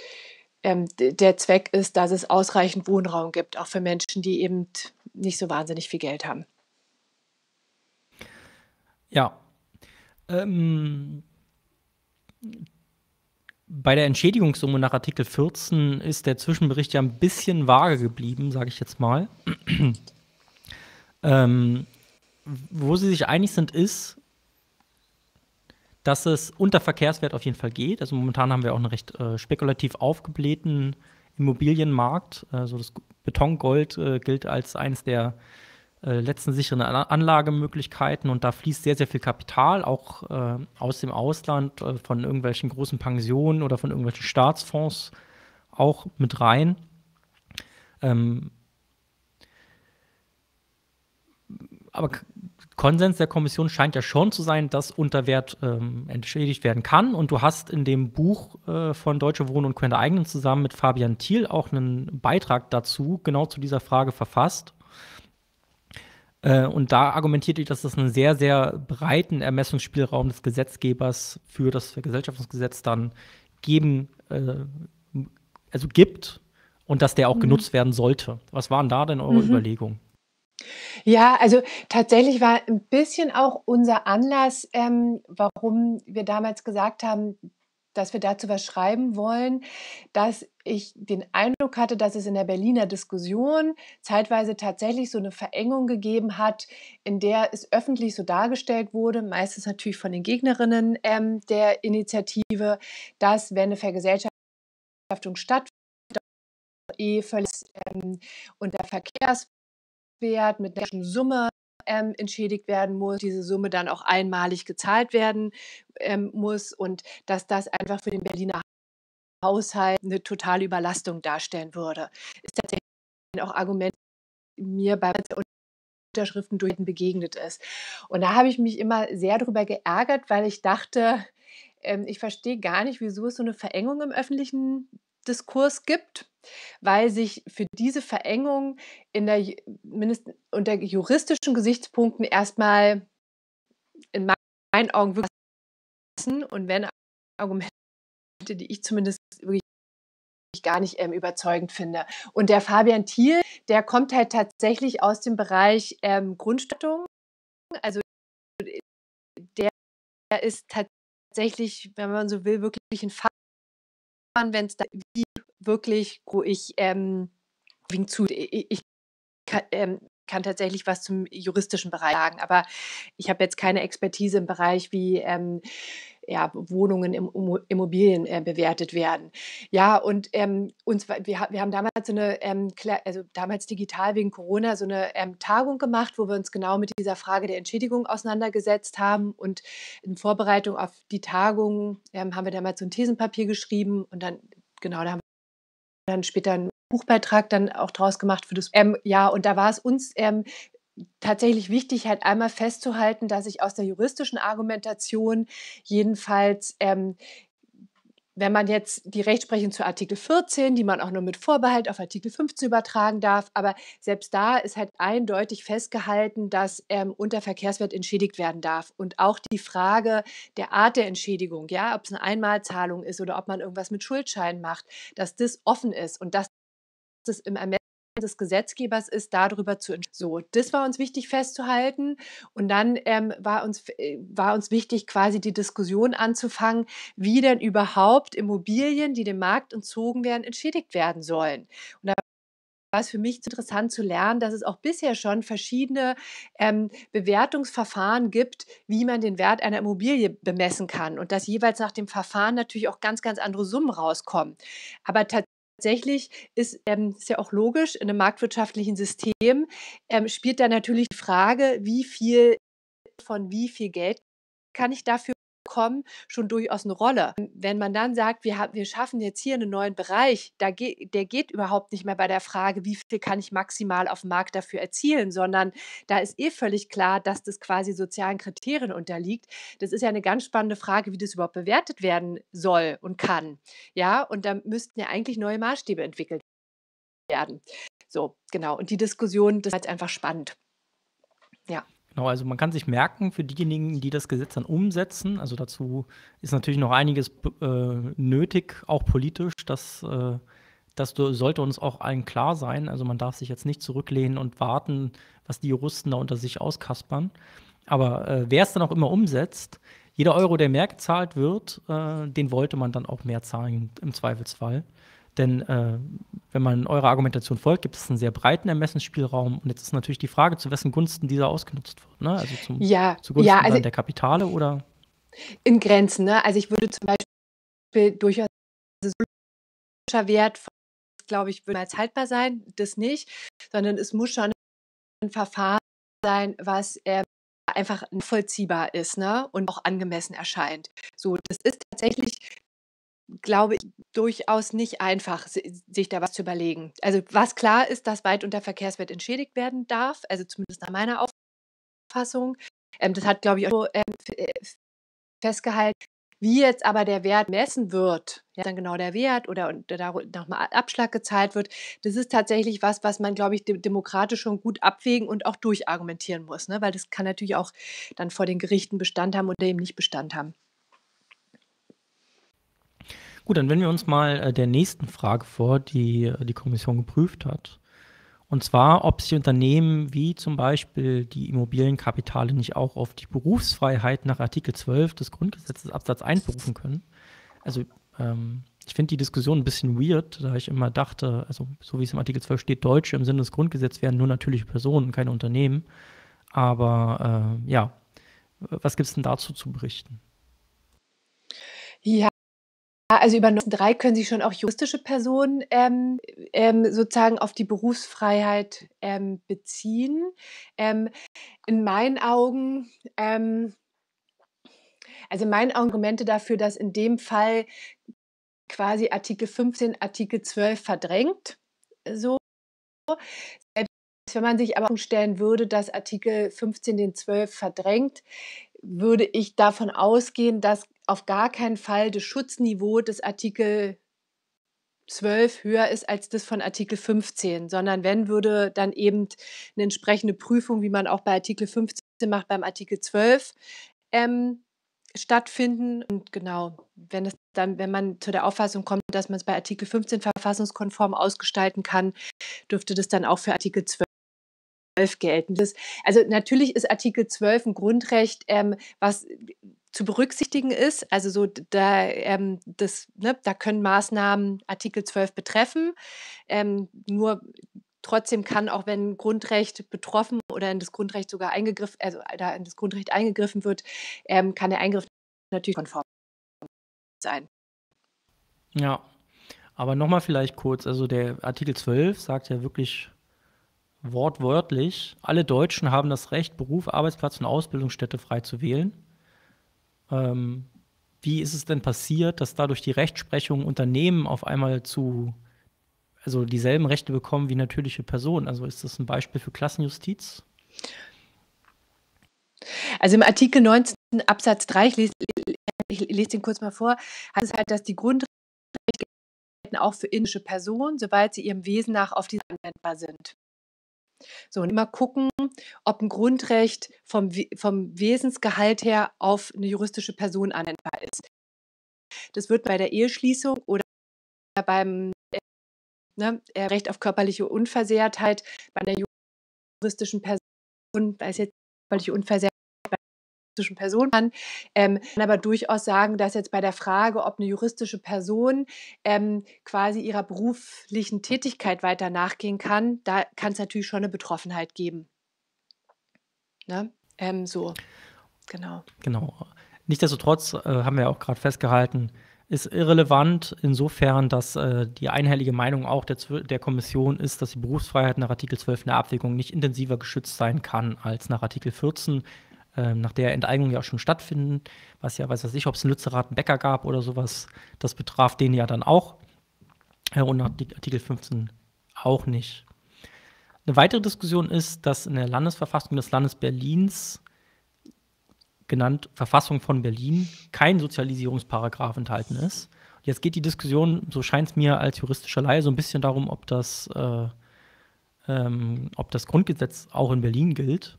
ähm, der Zweck ist, dass es ausreichend Wohnraum gibt, auch für Menschen, die eben nicht so wahnsinnig viel Geld haben. Ja. Ähm, bei der Entschädigungssumme nach Artikel 14 ist der Zwischenbericht ja ein bisschen vage geblieben, sage ich jetzt mal. ähm, wo sie sich einig sind, ist, dass es unter Verkehrswert auf jeden Fall geht. Also momentan haben wir auch einen recht äh, spekulativ aufgeblähten Immobilienmarkt. Also das Betongold äh, gilt als eines der äh, letzten sicheren Anlagemöglichkeiten und da fließt sehr, sehr viel Kapital, auch äh, aus dem Ausland, äh, von irgendwelchen großen Pensionen oder von irgendwelchen Staatsfonds auch mit rein. Ähm aber Konsens der Kommission scheint ja schon zu sein, dass Unterwert ähm, entschädigt werden kann. Und du hast in dem Buch äh, von Deutsche Wohnen und Quelle Eigenen zusammen mit Fabian Thiel auch einen Beitrag dazu, genau zu dieser Frage verfasst. Äh, und da argumentiert ich, dass das einen sehr, sehr breiten Ermessungsspielraum des Gesetzgebers für das Vergesellschaftungsgesetz dann geben, äh, also gibt und dass der auch mhm. genutzt werden sollte. Was waren da denn eure mhm. Überlegungen? Ja, also tatsächlich war ein bisschen auch unser Anlass, ähm, warum wir damals gesagt haben, dass wir dazu was schreiben wollen, dass ich den Eindruck hatte, dass es in der Berliner Diskussion zeitweise tatsächlich so eine Verengung gegeben hat, in der es öffentlich so dargestellt wurde, meistens natürlich von den Gegnerinnen ähm, der Initiative, dass wenn eine Vergesellschaftung stattfindet, eh völlig ähm, unter Verkehrswert mit der Summe ähm, entschädigt werden muss, diese Summe dann auch einmalig gezahlt werden ähm, muss und dass das einfach für den Berliner Haushalt eine totale Überlastung darstellen würde. Ist tatsächlich auch Argument, mir bei Unterschriften durch begegnet ist. Und da habe ich mich immer sehr darüber geärgert, weil ich dachte, ähm, ich verstehe gar nicht, wieso es so eine Verengung im öffentlichen Diskurs gibt, weil sich für diese Verengung in der, unter juristischen Gesichtspunkten erstmal in meinen Augen wirklich und wenn Argumente, die ich zumindest wirklich gar nicht ähm, überzeugend finde. Und der Fabian Thiel, der kommt halt tatsächlich aus dem Bereich ähm, Grundstattung. Also der ist tatsächlich, wenn man so will, wirklich ein Fach man, wenn es da wie wirklich, wo ich ähm, zu, ich, ich kann, ähm, kann, tatsächlich was zum juristischen Bereich sagen, aber ich habe jetzt keine Expertise im Bereich wie ähm, ja, Wohnungen, Immobilien äh, bewertet werden. Ja, und ähm, uns, wir, wir haben damals so eine, ähm, also damals digital wegen Corona, so eine ähm, Tagung gemacht, wo wir uns genau mit dieser Frage der Entschädigung auseinandergesetzt haben. Und in Vorbereitung auf die Tagung ähm, haben wir damals so ein Thesenpapier geschrieben und dann, genau, da haben wir dann später ein Buchbeitrag dann auch draus gemacht für das. Ähm, ja, und da war es uns ähm, tatsächlich wichtig, halt einmal festzuhalten, dass ich aus der juristischen Argumentation jedenfalls ähm, wenn man jetzt die Rechtsprechung zu Artikel 14, die man auch nur mit Vorbehalt auf Artikel 15 übertragen darf, aber selbst da ist halt eindeutig festgehalten, dass ähm, unter Verkehrswert entschädigt werden darf. Und auch die Frage der Art der Entschädigung, ja, ob es eine Einmalzahlung ist oder ob man irgendwas mit Schuldschein macht, dass das offen ist und dass das im Ermessen des Gesetzgebers ist, darüber zu entscheiden. So, das war uns wichtig festzuhalten. Und dann ähm, war, uns, äh, war uns wichtig, quasi die Diskussion anzufangen, wie denn überhaupt Immobilien, die dem Markt entzogen werden, entschädigt werden sollen. Und da war es für mich interessant zu lernen, dass es auch bisher schon verschiedene ähm, Bewertungsverfahren gibt, wie man den Wert einer Immobilie bemessen kann und dass jeweils nach dem Verfahren natürlich auch ganz, ganz andere Summen rauskommen. Aber tatsächlich Tatsächlich ist, ähm, ja auch logisch, in einem marktwirtschaftlichen System ähm, spielt da natürlich die Frage, wie viel von wie viel Geld kann ich dafür kommen, schon durchaus eine Rolle. Wenn man dann sagt, wir, haben, wir schaffen jetzt hier einen neuen Bereich, da ge der geht überhaupt nicht mehr bei der Frage, wie viel kann ich maximal auf dem Markt dafür erzielen, sondern da ist eh völlig klar, dass das quasi sozialen Kriterien unterliegt. Das ist ja eine ganz spannende Frage, wie das überhaupt bewertet werden soll und kann. Ja, und da müssten ja eigentlich neue Maßstäbe entwickelt werden. So, genau. Und die Diskussion, das ist einfach spannend. Ja. Genau, also man kann sich merken, für diejenigen, die das Gesetz dann umsetzen, also dazu ist natürlich noch einiges äh, nötig, auch politisch, dass äh, das sollte uns auch allen klar sein. Also man darf sich jetzt nicht zurücklehnen und warten, was die Juristen da unter sich auskaspern. Aber äh, wer es dann auch immer umsetzt, jeder Euro, der mehr gezahlt wird, äh, den wollte man dann auch mehr zahlen im Zweifelsfall. Denn äh, wenn man eurer Argumentation folgt, gibt es einen sehr breiten Ermessensspielraum. Und jetzt ist natürlich die Frage, zu wessen Gunsten dieser ausgenutzt wird. Ne? Also zum, ja, zugunsten ja, also der Kapitale oder? In Grenzen. Ne? Also ich würde zum Beispiel durchaus soziologischer Wert, glaube ich, würde als haltbar sein. Das nicht, sondern es muss schon ein Verfahren sein, was äh, einfach nachvollziehbar ist ne? und auch angemessen erscheint. So, das ist tatsächlich glaube ich, durchaus nicht einfach, sich da was zu überlegen. Also was klar ist, dass weit unter Verkehrswert entschädigt werden darf, also zumindest nach meiner Auffassung. Ähm, das hat, glaube ich, auch ähm, äh, festgehalten. Wie jetzt aber der Wert messen wird, ja, dann genau der Wert oder, da nochmal Abschlag gezahlt wird, das ist tatsächlich was, was man, glaube ich, demokratisch schon gut abwägen und auch durchargumentieren muss, ne? weil das kann natürlich auch dann vor den Gerichten Bestand haben oder eben nicht Bestand haben. Gut, dann wenden wir uns mal äh, der nächsten Frage vor, die äh, die Kommission geprüft hat. Und zwar, ob sich Unternehmen wie zum Beispiel die Immobilienkapitale nicht auch auf die Berufsfreiheit nach Artikel 12 des Grundgesetzes Absatz 1 berufen können. Also ähm, ich finde die Diskussion ein bisschen weird, da ich immer dachte, also so wie es im Artikel 12 steht, Deutsche im Sinne des Grundgesetzes wären nur natürliche Personen, keine Unternehmen. Aber äh, ja, was gibt es denn dazu zu berichten? Ja, Ah, also über 3 können sich schon auch juristische Personen ähm, ähm, sozusagen auf die Berufsfreiheit ähm, beziehen. Ähm, in meinen Augen, ähm, also in meinen Argumente dafür, dass in dem Fall quasi Artikel 15, Artikel 12 verdrängt, so. Selbst wenn man sich aber umstellen würde, dass Artikel 15 den 12 verdrängt, würde ich davon ausgehen, dass auf gar keinen Fall das Schutzniveau des Artikel 12 höher ist als das von Artikel 15, sondern wenn würde dann eben eine entsprechende Prüfung, wie man auch bei Artikel 15 macht, beim Artikel 12 ähm, stattfinden. Und genau, wenn es dann, wenn man zu der Auffassung kommt, dass man es bei Artikel 15 verfassungskonform ausgestalten kann, dürfte das dann auch für Artikel 12 gelten. Das, also natürlich ist Artikel 12 ein Grundrecht, ähm, was zu berücksichtigen ist. Also so da, ähm, das, ne, da können Maßnahmen Artikel 12 betreffen. Ähm, nur trotzdem kann, auch wenn Grundrecht betroffen oder in das Grundrecht sogar eingegriffen, also da in das Grundrecht eingegriffen wird, ähm, kann der Eingriff natürlich konform sein. Ja, aber nochmal vielleicht kurz, also der Artikel 12 sagt ja wirklich wortwörtlich, alle Deutschen haben das Recht, Beruf, Arbeitsplatz und Ausbildungsstätte frei zu wählen. Ähm, wie ist es denn passiert, dass dadurch die Rechtsprechung Unternehmen auf einmal zu, also dieselben Rechte bekommen wie natürliche Personen? Also ist das ein Beispiel für Klassenjustiz? Also im Artikel 19 Absatz 3, ich lese, ich lese den kurz mal vor, heißt es halt, dass die Grundrechte auch für indische Personen, soweit sie ihrem Wesen nach auf diese anwendbar sind. So, und immer gucken, ob ein Grundrecht vom, vom Wesensgehalt her auf eine juristische Person anwendbar ist. Das wird bei der Eheschließung oder beim ne, äh, Recht auf körperliche Unversehrtheit, bei einer juristischen Person, da ist jetzt körperliche Unversehrtheit juristischen Person an. Ähm, kann aber durchaus sagen, dass jetzt bei der Frage, ob eine juristische Person ähm, quasi ihrer beruflichen Tätigkeit weiter nachgehen kann, da kann es natürlich schon eine Betroffenheit geben. Ne? Ähm, so, genau. Genau. Nichtsdestotrotz äh, haben wir auch gerade festgehalten, ist irrelevant insofern, dass äh, die einhellige Meinung auch der, der, Kommission ist, dass die Berufsfreiheit nach Artikel 12 in der Abwägung nicht intensiver geschützt sein kann als nach Artikel 14. Ähm, nach der Enteignung ja auch schon stattfinden, was ja, weiß was ich, ob es in Lützerath einen Bäcker gab oder sowas, das betraf den ja dann auch. Äh, und nach Artikel 15 auch nicht. Eine weitere Diskussion ist, dass in der Landesverfassung des Landes Berlins, genannt Verfassung von Berlin, kein Sozialisierungsparagraf enthalten ist. Jetzt geht die Diskussion, so scheint es mir als juristischer Laie, so ein bisschen darum, ob das, äh, ähm, ob das Grundgesetz auch in Berlin gilt.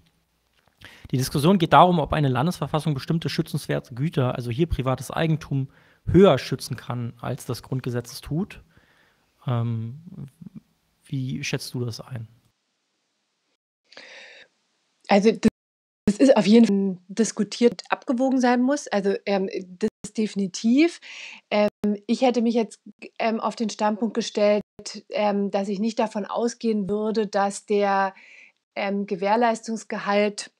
Die Diskussion geht darum, ob eine Landesverfassung bestimmte schützenswerte Güter, also hier privates Eigentum, höher schützen kann, als das Grundgesetz es tut. Ähm, wie schätzt du das ein? Also das ist auf jeden Fall diskutiert, abgewogen sein muss. Also ähm, das ist definitiv. Ähm, ich hätte mich jetzt ähm, auf den Standpunkt gestellt, ähm, dass ich nicht davon ausgehen würde, dass der ähm, Gewährleistungsgehalt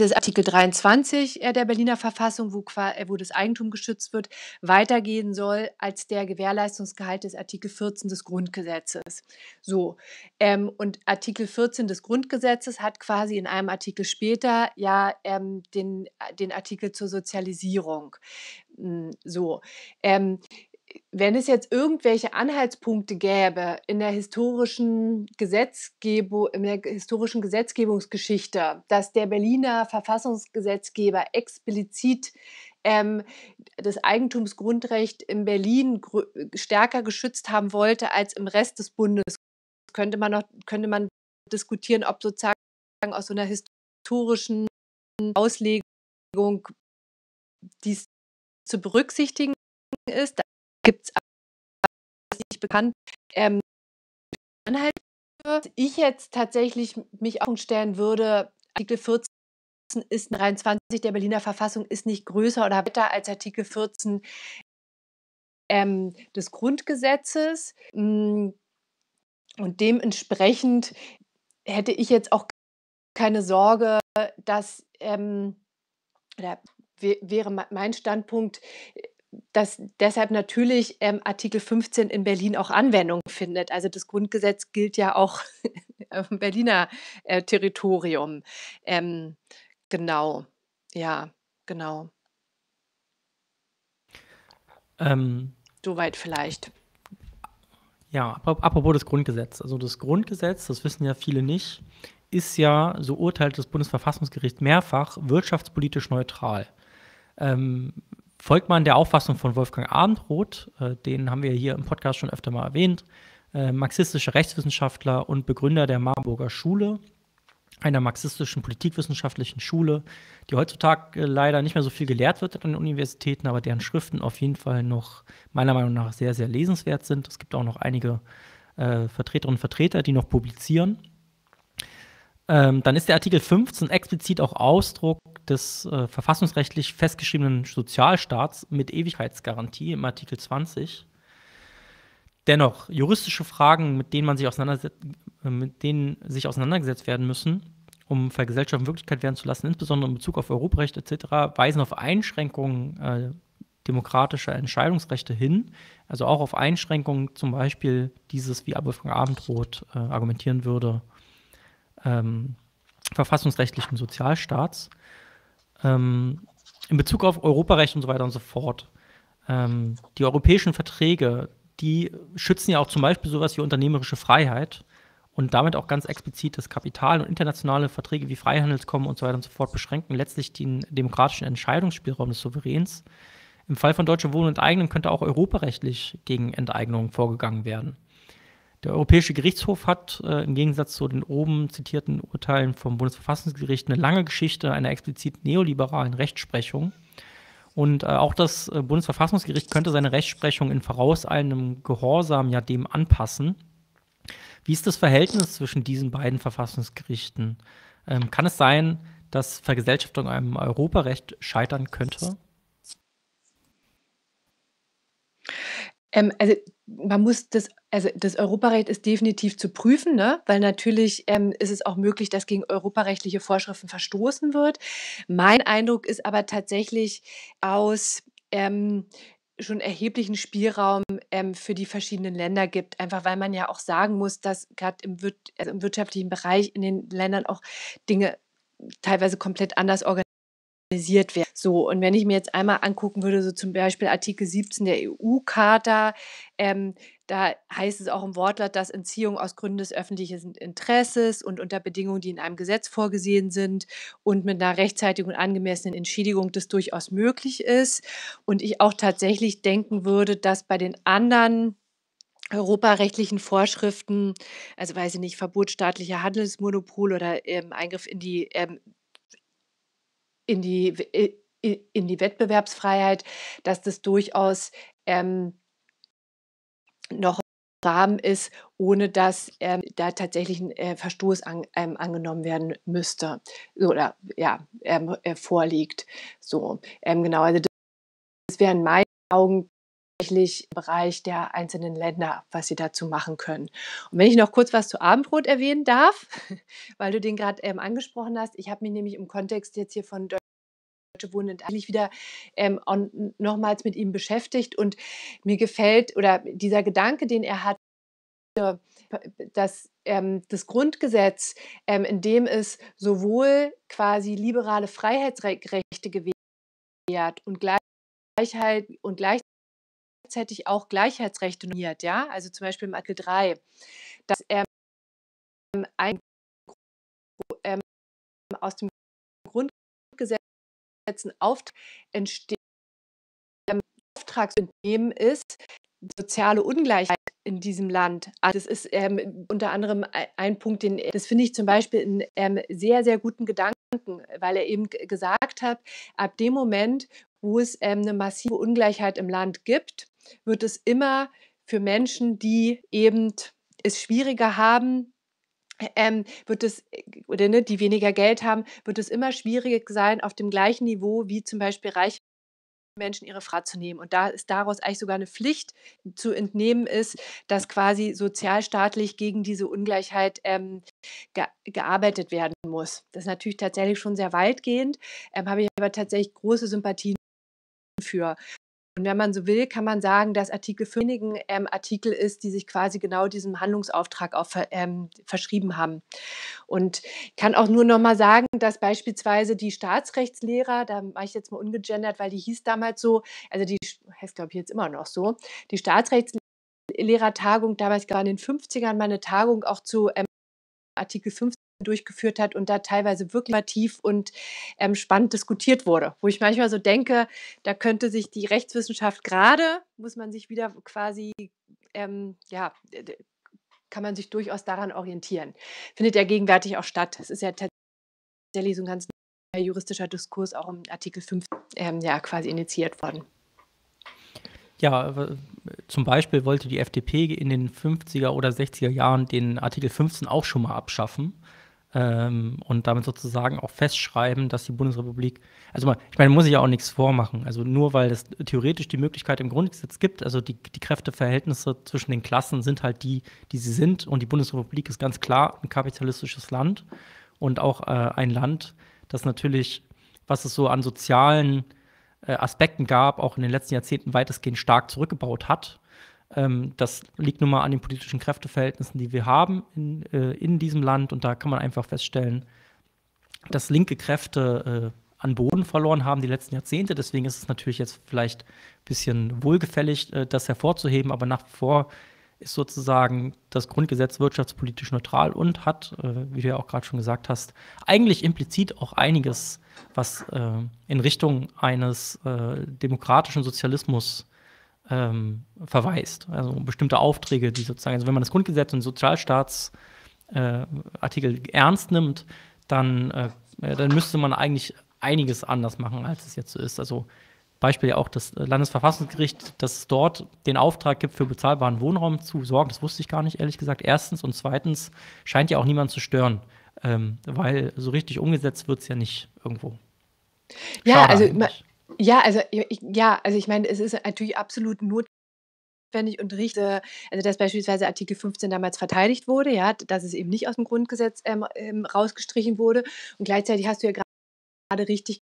des Artikel 23 äh, der Berliner Verfassung, wo, äh, wo das Eigentum geschützt wird, weitergehen soll als der Gewährleistungsgehalt des Artikel 14 des Grundgesetzes. So, ähm, und Artikel 14 des Grundgesetzes hat quasi in einem Artikel später ja ähm, den, den Artikel zur Sozialisierung. Hm, so. Ähm, wenn es jetzt irgendwelche Anhaltspunkte gäbe in der historischen Gesetzgebung, in der historischen Gesetzgebungsgeschichte, dass der Berliner Verfassungsgesetzgeber explizit ähm, das Eigentumsgrundrecht in Berlin stärker geschützt haben wollte als im Rest des Bundes, könnte man noch könnte man diskutieren, ob sozusagen aus so einer historischen Auslegung dies zu berücksichtigen ist gibt es nicht bekannt. Ähm, ich jetzt tatsächlich mich auch stellen würde, Artikel 14 ist 23 der Berliner Verfassung ist nicht größer oder weiter als Artikel 14 ähm, des Grundgesetzes. Mm, und dementsprechend hätte ich jetzt auch keine Sorge, dass ähm, oder wäre mein Standpunkt, dass deshalb natürlich ähm, Artikel 15 in Berlin auch Anwendung findet. Also das Grundgesetz gilt ja auch (laughs) im Berliner äh, Territorium. Ähm, genau, ja, genau. Ähm, Soweit vielleicht. Ja, apropos das Grundgesetz. Also das Grundgesetz, das wissen ja viele nicht, ist ja, so urteilt das Bundesverfassungsgericht mehrfach, wirtschaftspolitisch neutral. Ähm, folgt man der Auffassung von Wolfgang Abendroth, äh, den haben wir hier im Podcast schon öfter mal erwähnt, äh, marxistischer Rechtswissenschaftler und Begründer der Marburger Schule, einer marxistischen politikwissenschaftlichen Schule, die heutzutage äh, leider nicht mehr so viel gelehrt wird an den Universitäten, aber deren Schriften auf jeden Fall noch meiner Meinung nach sehr, sehr lesenswert sind. Es gibt auch noch einige äh, Vertreterinnen und Vertreter, die noch publizieren. Ähm, dann ist der Artikel 15 explizit auch Ausdruck des äh, verfassungsrechtlich festgeschriebenen Sozialstaats mit Ewigkeitsgarantie im Artikel 20. Dennoch, juristische Fragen, mit denen man sich auseinandersetzt, mit denen sich auseinandergesetzt werden müssen, um Vergesellschaften Wirklichkeit werden zu lassen, insbesondere in Bezug auf Europarecht etc., weisen auf Einschränkungen äh, demokratischer Entscheidungsrechte hin, also auch auf Einschränkungen, zum Beispiel dieses, wie Abwürfung Abendroth äh, argumentieren würde, ähm, verfassungsrechtlichen Sozialstaats ähm, in Bezug auf Europarecht und so weiter und so fort, ähm, die europäischen Verträge, die schützen ja auch zum Beispiel sowas wie unternehmerische Freiheit und damit auch ganz explizit das Kapital und internationale Verträge wie Freihandelskommen und so weiter und so fort beschränken letztlich den demokratischen Entscheidungsspielraum des Souveräns. Im Fall von Deutsche Wohnen und Eigenen könnte auch europarechtlich gegen Enteignungen vorgegangen werden. Der Europäische Gerichtshof hat äh, im Gegensatz zu den oben zitierten Urteilen vom Bundesverfassungsgericht eine lange Geschichte einer explizit neoliberalen Rechtsprechung. Und äh, auch das äh, Bundesverfassungsgericht könnte seine Rechtsprechung in vorauseilendem Gehorsam ja dem anpassen. Wie ist das Verhältnis zwischen diesen beiden Verfassungsgerichten? Ähm, kann es sein, dass Vergesellschaftung einem Europarecht scheitern könnte? Ähm, also man muss das also das Europarecht ist definitiv zu prüfen, ne? weil natürlich ähm, ist es auch möglich, dass gegen europarechtliche Vorschriften verstoßen wird. Mein Eindruck ist aber tatsächlich aus ähm, schon erheblichen Spielraum ähm, für die verschiedenen Länder gibt, einfach weil man ja auch sagen muss, dass gerade im, wir also im wirtschaftlichen Bereich in den Ländern auch Dinge teilweise komplett anders organisiert werden. So, und wenn ich mir jetzt einmal angucken würde, so zum Beispiel Artikel 17 der EU-Charta, ähm, da heißt es auch im Wortlaut, dass Entziehung aus Gründen des öffentlichen Interesses und unter Bedingungen, die in einem Gesetz vorgesehen sind und mit einer rechtzeitigen und angemessenen Entschädigung das durchaus möglich ist. Und ich auch tatsächlich denken würde, dass bei den anderen europarechtlichen Vorschriften, also weiß ich nicht, Verbot staatlicher Handelsmonopol oder ähm, Eingriff in die, ähm, in die äh, in die Wettbewerbsfreiheit, dass das durchaus ähm, noch Rahmen ist, ohne dass ähm, da tatsächlich ein äh, Verstoß an, ähm, angenommen werden müsste oder ja, ähm, äh, vorliegt. So, ähm, genau, also das, das wäre in meinen Augen tatsächlich im Bereich der einzelnen Länder, was sie dazu machen können. Und wenn ich noch kurz was zu Abendbrot erwähnen darf, (laughs) weil du den gerade ähm, angesprochen hast, ich habe mich nämlich im Kontext jetzt hier von Deutschland Deutsche Wohnen eigentlich wieder ähm, nochmals mit ihm beschäftigt. Und mir gefällt, oder dieser Gedanke, den er hat, dass ähm, das Grundgesetz, ähm, in dem es sowohl quasi liberale Freiheitsrechte gewährt und Gleichheit und gleichzeitig auch Gleichheitsrechte normiert, ja, also zum Beispiel im Artikel 3, dass ähm, ein, ähm, aus dem Grundgesetz letzten Auftrag entsteht, ähm, Auftragsentnehmen ist soziale Ungleichheit in diesem Land. Also das ist ähm, unter anderem ein Punkt, den das finde ich zum Beispiel einen ähm, sehr, sehr guten Gedanken, weil er eben gesagt hat, ab dem Moment, wo es ähm, eine massive Ungleichheit im Land gibt, wird es immer für Menschen, die eben es schwieriger haben, ähm, wird es, oder ne, die weniger Geld haben, wird es immer schwieriger sein, auf dem gleichen Niveau wie zum Beispiel reiche Menschen ihre Frau zu nehmen. Und da ist daraus eigentlich sogar eine Pflicht zu entnehmen ist, dass quasi sozialstaatlich gegen diese Ungleichheit ähm, ge gearbeitet werden muss. Das ist natürlich tatsächlich schon sehr weitgehend, ähm, habe ich aber tatsächlich große Sympathien für. Und wenn man so will, kann man sagen, dass Artikel 5 ähm, Artikel ist, die sich quasi genau diesem Handlungsauftrag auch ähm, verschrieben haben. Und ich kann auch nur noch mal sagen, dass beispielsweise die Staatsrechtslehrer, da mache ich jetzt mal ungegendert, weil die hieß damals so, also die heißt glaube ich jetzt immer noch so, die Staatsrechtslehrer Tagung damals gerade in den 50ern meine Tagung auch zu ähm, Artikel 15 durchgeführt hat und da teilweise wirklich tief und ähm, spannend diskutiert wurde, wo ich manchmal so denke, da könnte sich die Rechtswissenschaft gerade, muss man sich wieder quasi, ähm, ja, kann man sich durchaus daran orientieren. Findet ja gegenwärtig auch statt. Es ist ja tatsächlich so ein ganz neuer juristischer Diskurs auch im Artikel 5 ähm, ja quasi initiiert worden. Ja, zum Beispiel wollte die FDP in den 50er oder 60er Jahren den Artikel 15 auch schon mal abschaffen ähm, und damit sozusagen auch festschreiben, dass die Bundesrepublik, also man, ich meine, muss ich ja auch nichts vormachen. Also nur weil es theoretisch die Möglichkeit im Grundgesetz gibt, also die, die Kräfteverhältnisse zwischen den Klassen sind halt die, die sie sind und die Bundesrepublik ist ganz klar ein kapitalistisches Land und auch äh, ein Land, das natürlich, was es so an sozialen äh, Aspekten gab, auch in den letzten Jahrzehnten weitestgehend stark zurückgebaut hat ähm, das liegt nun mal an den politischen Kräfteverhältnissen, die wir haben in, äh, in diesem Land. Und da kann man einfach feststellen, dass linke Kräfte äh, an Boden verloren haben die letzten Jahrzehnte. Deswegen ist es natürlich jetzt vielleicht ein bisschen wohlgefällig, äh, das hervorzuheben. Aber nach wie vor ist sozusagen das Grundgesetz wirtschaftspolitisch neutral und hat, äh, wie du ja auch gerade schon gesagt hast, eigentlich implizit auch einiges, was äh, in Richtung eines äh, demokratischen Sozialismus ähm, verweist. Also bestimmte Aufträge, die sozusagen, also wenn man das Grundgesetz und Sozialstaatsartikel äh, ernst nimmt, dann, äh, äh, dann müsste man eigentlich einiges anders machen, als es jetzt so ist. Also Beispiel ja auch das Landesverfassungsgericht, dass es dort den Auftrag gibt, für bezahlbaren Wohnraum zu sorgen. Das wusste ich gar nicht, ehrlich gesagt. Erstens und zweitens scheint ja auch niemand zu stören, ähm, weil so richtig umgesetzt wird es ja nicht irgendwo. Ja, Schade also ja, also ich, ja, also ich meine, es ist natürlich absolut notwendig und richtig, also dass beispielsweise Artikel 15 damals verteidigt wurde, ja, dass es eben nicht aus dem Grundgesetz ähm, ähm rausgestrichen wurde. Und gleichzeitig hast du ja gerade richtig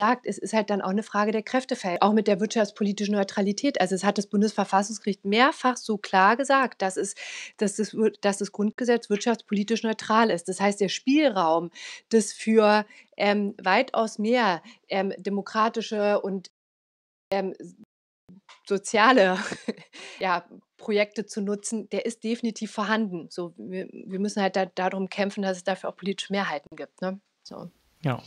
sagt, es ist halt dann auch eine Frage der Kräfteverhältnisse, auch mit der wirtschaftspolitischen Neutralität. Also es hat das Bundesverfassungsgericht mehrfach so klar gesagt, dass, es, dass, das, dass das Grundgesetz wirtschaftspolitisch neutral ist. Das heißt, der Spielraum, das für ähm, weitaus mehr ähm, demokratische und ähm, soziale (laughs) ja, Projekte zu nutzen, der ist definitiv vorhanden. So, wir, wir müssen halt da, darum kämpfen, dass es dafür auch politische Mehrheiten gibt. Ne? So. Ja.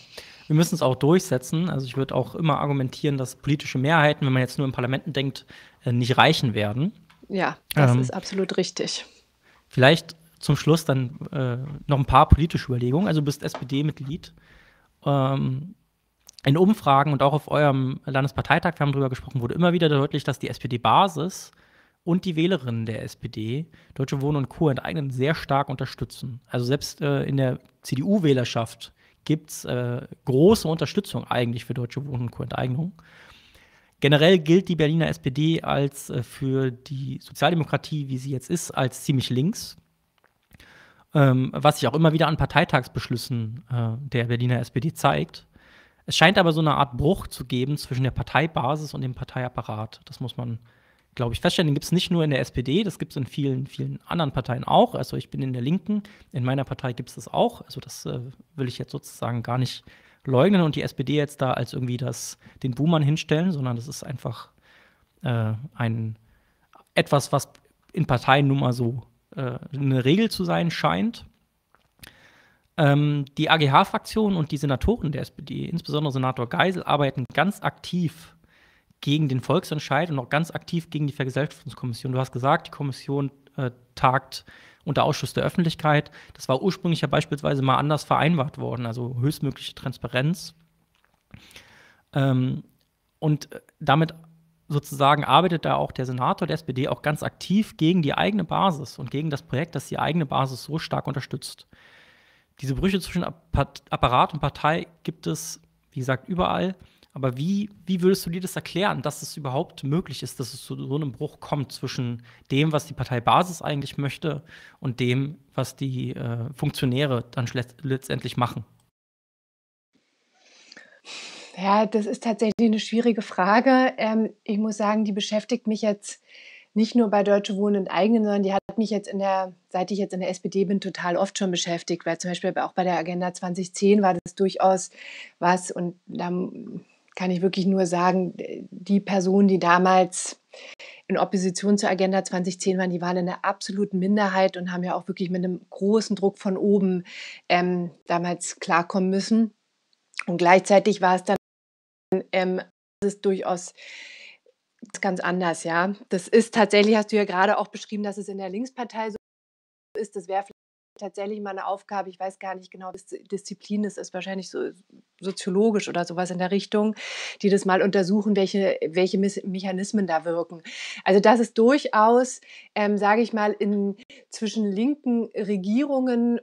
Wir müssen es auch durchsetzen. Also ich würde auch immer argumentieren, dass politische Mehrheiten, wenn man jetzt nur im Parlamenten denkt, äh, nicht reichen werden. Ja, das ähm, ist absolut richtig. Vielleicht zum Schluss dann äh, noch ein paar politische Überlegungen. Also du bist SPD-Mitglied. Ähm, in Umfragen und auch auf eurem Landesparteitag, wir haben darüber gesprochen, wurde immer wieder deutlich, dass die SPD-Basis und die Wählerinnen der SPD Deutsche Wohnen und Co. enteignen sehr stark unterstützen. Also selbst äh, in der CDU-Wählerschaft gibt es äh, große Unterstützung eigentlich für deutsche und Wohnenenteignung. Generell gilt die Berliner SPD als äh, für die Sozialdemokratie, wie sie jetzt ist, als ziemlich links. Ähm, was sich auch immer wieder an Parteitagsbeschlüssen äh, der Berliner SPD zeigt. Es scheint aber so eine Art Bruch zu geben zwischen der Parteibasis und dem Parteiapparat. Das muss man glaube ich, feststellen. Den gibt es nicht nur in der SPD, das gibt es in vielen, vielen anderen Parteien auch. Also ich bin in der Linken, in meiner Partei gibt es das auch. Also das äh, will ich jetzt sozusagen gar nicht leugnen und die SPD jetzt da als irgendwie das, den Boomern hinstellen, sondern das ist einfach äh, ein etwas, was in Parteien nun mal so äh, eine Regel zu sein scheint. Ähm, die AGH-Fraktion und die Senatoren der SPD, insbesondere Senator Geisel, arbeiten ganz aktiv gegen den Volksentscheid und auch ganz aktiv gegen die Vergesellschaftungskommission. Du hast gesagt, die Kommission äh, tagt unter Ausschuss der Öffentlichkeit. Das war ursprünglich ja beispielsweise mal anders vereinbart worden, also höchstmögliche Transparenz. Ähm, und äh, damit sozusagen arbeitet da auch der Senator der SPD auch ganz aktiv gegen die eigene Basis und gegen das Projekt, das die eigene Basis so stark unterstützt. Diese Brüche zwischen Apparat und Partei gibt es, wie gesagt, überall. Aber wie, wie würdest du dir das erklären, dass es überhaupt möglich ist, dass es zu so einem Bruch kommt zwischen dem, was die Parteibasis eigentlich möchte und dem, was die äh, Funktionäre dann letztendlich machen? Ja, das ist tatsächlich eine schwierige Frage. Ähm, ich muss sagen, die beschäftigt mich jetzt nicht nur bei Deutsche Wohnen und Eigenen, sondern die hat mich jetzt in der, seit ich jetzt in der SPD bin, total oft schon beschäftigt, weil zum Beispiel auch bei der Agenda 2010 war das durchaus was und da kann ich wirklich nur sagen, die Personen, die damals in Opposition zur Agenda 2010 waren, die waren in der absoluten Minderheit und haben ja auch wirklich mit einem großen Druck von oben ähm, damals klarkommen müssen. Und gleichzeitig war es dann, ähm, das ist durchaus ganz anders, ja. Das ist tatsächlich, hast du ja gerade auch beschrieben, dass es in der Linkspartei so ist. Das wäre tatsächlich mal eine Aufgabe, ich weiß gar nicht genau, Disziplin ist, ist wahrscheinlich so soziologisch oder sowas in der Richtung, die das mal untersuchen, welche, welche Mechanismen da wirken. Also das ist durchaus, ähm, sage ich mal, in, zwischen linken Regierungen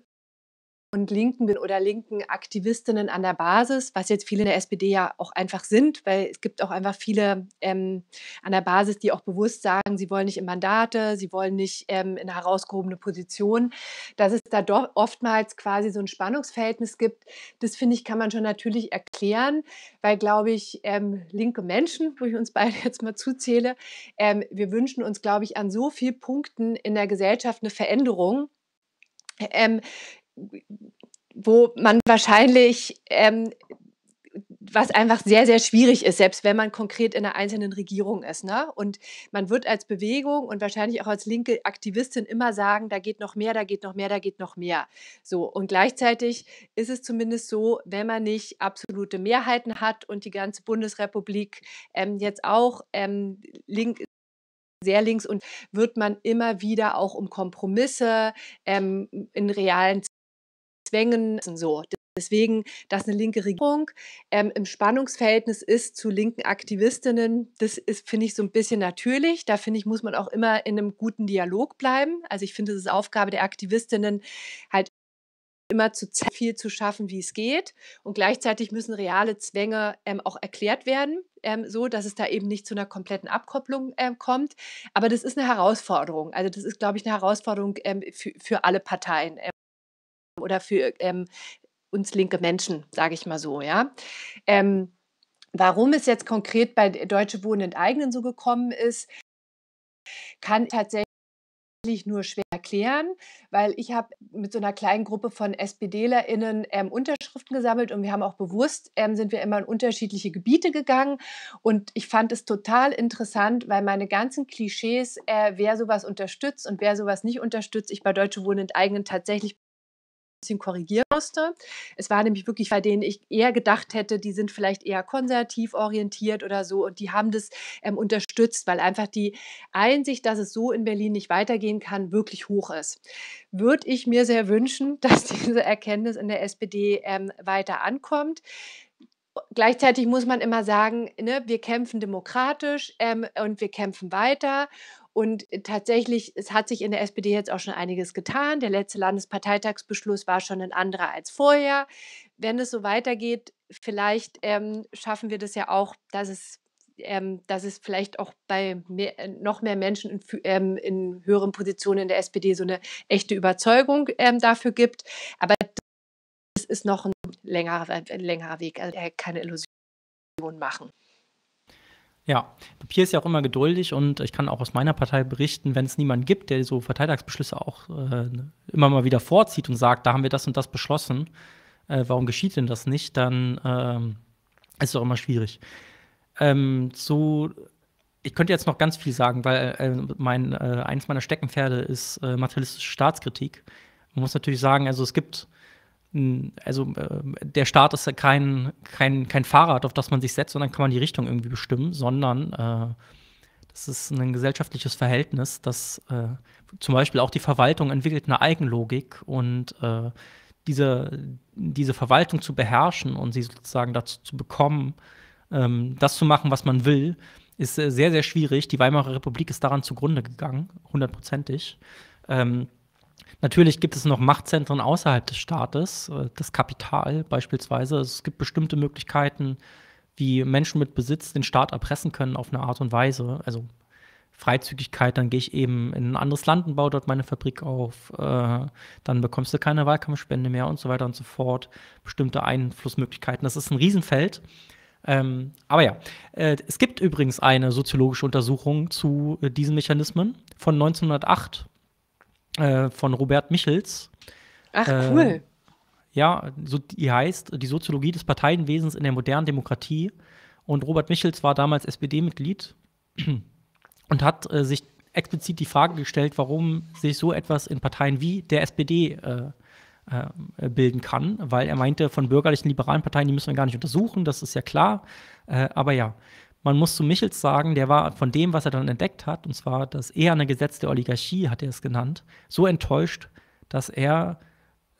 und Linken bin oder linken Aktivistinnen an der Basis, was jetzt viele in der SPD ja auch einfach sind, weil es gibt auch einfach viele ähm, an der Basis, die auch bewusst sagen, sie wollen nicht in Mandate, sie wollen nicht ähm, in herausgehobene Positionen, dass es da doch oftmals quasi so ein Spannungsverhältnis gibt. Das finde ich, kann man schon natürlich erklären, weil, glaube ich, ähm, linke Menschen, wo ich uns beide (laughs) jetzt mal zuzähle, ähm, wir wünschen uns, glaube ich, an so vielen Punkten in der Gesellschaft eine Veränderung. Ähm, wo man wahrscheinlich ähm, was einfach sehr, sehr schwierig ist, selbst wenn man konkret in einer einzelnen Regierung ist. Ne? Und man wird als Bewegung und wahrscheinlich auch als linke Aktivistin immer sagen, da geht noch mehr, da geht noch mehr, da geht noch mehr. So, und gleichzeitig ist es zumindest so, wenn man nicht absolute Mehrheiten hat und die ganze Bundesrepublik ähm, jetzt auch ähm, link, sehr links und wird man immer wieder auch um Kompromisse ähm, in realen Zwängen so. Deswegen, dass eine linke Regierung ähm, im Spannungsverhältnis ist zu linken Aktivistinnen, das ist, finde ich, so ein bisschen natürlich. Da finde ich, muss man auch immer in einem guten Dialog bleiben. Also ich finde, es ist Aufgabe der Aktivistinnen, halt immer zu viel zu schaffen, wie es geht. Und gleichzeitig müssen reale Zwänge ähm, auch erklärt werden, ähm, so dass es da eben nicht zu einer kompletten Abkopplung ähm, kommt. Aber das ist eine Herausforderung. Also das ist, glaube ich, eine Herausforderung ähm, für, für alle Parteien. Ähm oder für ähm, uns linke Menschen, sage ich mal so, ja. Ähm, warum es jetzt konkret bei Deutsche Wohnen enteignen so gekommen ist, kann tatsächlich nur schwer erklären, weil ich habe mit so einer kleinen Gruppe von SPDlerInnen ähm, Unterschriften gesammelt und wir haben auch bewusst, ähm, sind wir immer in unterschiedliche Gebiete gegangen und ich fand es total interessant, weil meine ganzen Klischees, äh, wer sowas unterstützt und wer sowas nicht unterstützt, ich bei Deutsche Wohnen enteignen tatsächlich bisschen korrigieren musste. Es war nämlich wirklich bei denen ich eher gedacht hätte, die sind vielleicht eher konservativ orientiert oder so und die haben das ähm, unterstützt, weil einfach die Einsicht, dass es so in Berlin nicht weitergehen kann, wirklich hoch ist. Würde ich mir sehr wünschen, (laughs) dass diese Erkenntnis in der SPD ähm, weiter ankommt gleichzeitig muss man immer sagen, ne, wir kämpfen demokratisch ähm, und wir kämpfen weiter. Und äh, tatsächlich, es hat sich in der SPD jetzt auch schon einiges getan. Der letzte Landesparteitagsbeschluss war schon ein anderer als vorher. Wenn es so weitergeht, vielleicht ähm, schaffen wir das ja auch, dass es, ähm, dass es vielleicht auch bei mehr, äh, noch mehr Menschen in, ähm, in, höheren Positionen in der SPD so eine echte Überzeugung ähm, dafür gibt. Aber das ist noch ein längerer, ein äh, längerer Weg, also keine Illusionen machen. Ja, Papier ist ja auch immer geduldig und ich kann auch aus meiner Partei berichten, wenn es niemanden gibt, der so Verteiltagsbeschlüsse auch äh, immer mal wieder vorzieht und sagt, da haben wir das und das beschlossen, äh, warum geschieht denn das nicht, dann ähm, ist es auch immer schwierig. Ähm, so, ich könnte jetzt noch ganz viel sagen, weil äh, mein, äh, eins meiner Steckenpferde ist äh, materialistische Staatskritik. Man muss natürlich sagen, also es gibt also äh, der Start ist ja kein, kein, kein Fahrrad, auf das man sich setzt, sondern kann man die Richtung irgendwie bestimmen, sondern äh, das ist ein gesellschaftliches Verhältnis, dass äh, zum Beispiel auch die Verwaltung entwickelt eine Eigenlogik und diese, diese Verwaltung zu beherrschen und sie sozusagen dazu zu bekommen, ähm, das zu machen, was man will, ist sehr, sehr schwierig. Die Weimarer Republik ist daran zugrunde gegangen, hundertprozentig. Ähm, Natürlich gibt es noch Machtzentren außerhalb des Staates, äh, das Kapital beispielsweise. Also es gibt bestimmte Möglichkeiten, wie Menschen mit Besitz den Staat erpressen können auf eine Art und Weise. Also Freizügigkeit, dann gehe ich eben in ein anderes Land und baue dort meine Fabrik auf, äh, dann bekommst du keine Wahlkampfspende mehr und so weiter und so fort. Bestimmte Einflussmöglichkeiten. Das ist ein Riesenfeld. Ähm, aber ja, äh, es gibt übrigens eine soziologische Untersuchung zu äh, diesen Mechanismen von 1908. Äh, von Robert Michels. Ach, äh, cool. ja, so, die heißt Die Soziologie des Parteienwesens in der modernen Demokratie. Und Robert Michels war damals SPD-Mitglied (clears throat) und hat äh, sich explizit die Frage gestellt, warum sich so etwas in Parteien wie der SPD äh, bilden kann, weil er meinte, von bürgerlichen liberalen Parteien, die müssen wir gar nicht untersuchen, das ist ja klar. aber ja, man muss zu Michels sagen, der war von dem, was er dann entdeckt hat, und zwar das eine Gesetz der Oligarchie, hat er es genannt, so enttäuscht, dass er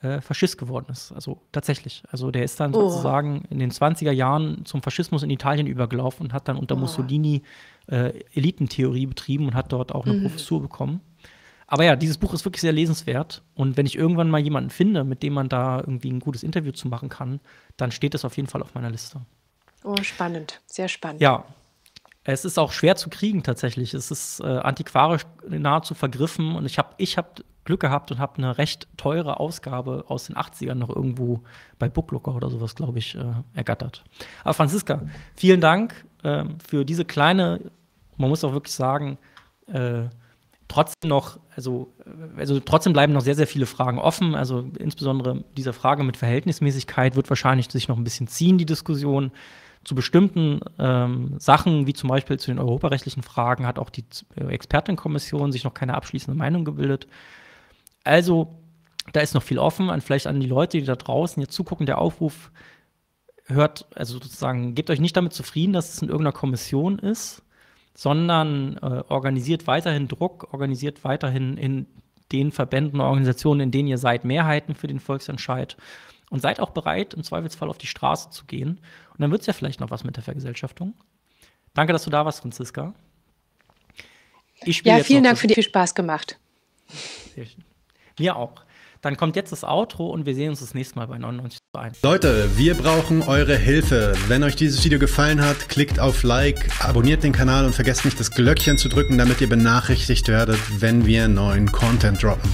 äh, Faschist geworden ist. Also tatsächlich. Also der ist dann oh. sozusagen in den 20er Jahren zum Faschismus in Italien übergelaufen und hat dann unter oh. Mussolini äh, Elitentheorie betrieben und hat dort auch eine mhm. Professur bekommen. Aber ja, dieses Buch ist wirklich sehr lesenswert. Und wenn ich irgendwann mal jemanden finde, mit dem man da irgendwie ein gutes Interview zu machen kann, dann steht das auf jeden Fall auf meiner Liste. Oh, spannend, sehr spannend. Ja, es ist auch schwer zu kriegen tatsächlich. Es ist äh, antiquarisch nahezu vergriffen und ich habe ich hab Glück gehabt und habe eine recht teure Ausgabe aus den 80ern noch irgendwo bei Booklooker oder sowas, glaube ich, äh, ergattert. Aber Franziska, vielen Dank äh, für diese kleine, man muss auch wirklich sagen, äh, trotzdem noch, also, also trotzdem bleiben noch sehr, sehr viele Fragen offen. Also insbesondere dieser Frage mit Verhältnismäßigkeit wird wahrscheinlich sich noch ein bisschen ziehen, die Diskussion zu bestimmten ähm, Sachen, wie zum Beispiel zu den europarechtlichen Fragen, hat auch die äh, Expertenkommission sich noch keine abschließende Meinung gebildet. Also, da ist noch viel offen. Und vielleicht an die Leute, die da draußen jetzt zugucken, der Aufruf hört, also sozusagen, gebt euch nicht damit zufrieden, dass es in irgendeiner Kommission ist, sondern äh, organisiert weiterhin Druck, organisiert weiterhin in den Verbänden, Organisationen, in denen ihr seid, Mehrheiten für den Volksentscheid und seid auch bereit, im Zweifelsfall auf die Straße zu gehen. Und dann wird es ja vielleicht noch was mit der Vergesellschaftung. Danke, dass du da warst, Franziska. Ich ja, vielen Dank für die viel Spaß gemacht. Sehr schön. Mir auch. Dann kommt jetzt das Outro und wir sehen uns das nächste Mal bei 99 zu 1. Leute, wir brauchen eure Hilfe. Wenn euch dieses Video gefallen hat, klickt auf Like, abonniert den Kanal und vergesst nicht das Glöckchen zu drücken, damit ihr benachrichtigt werdet, wenn wir neuen Content droppen.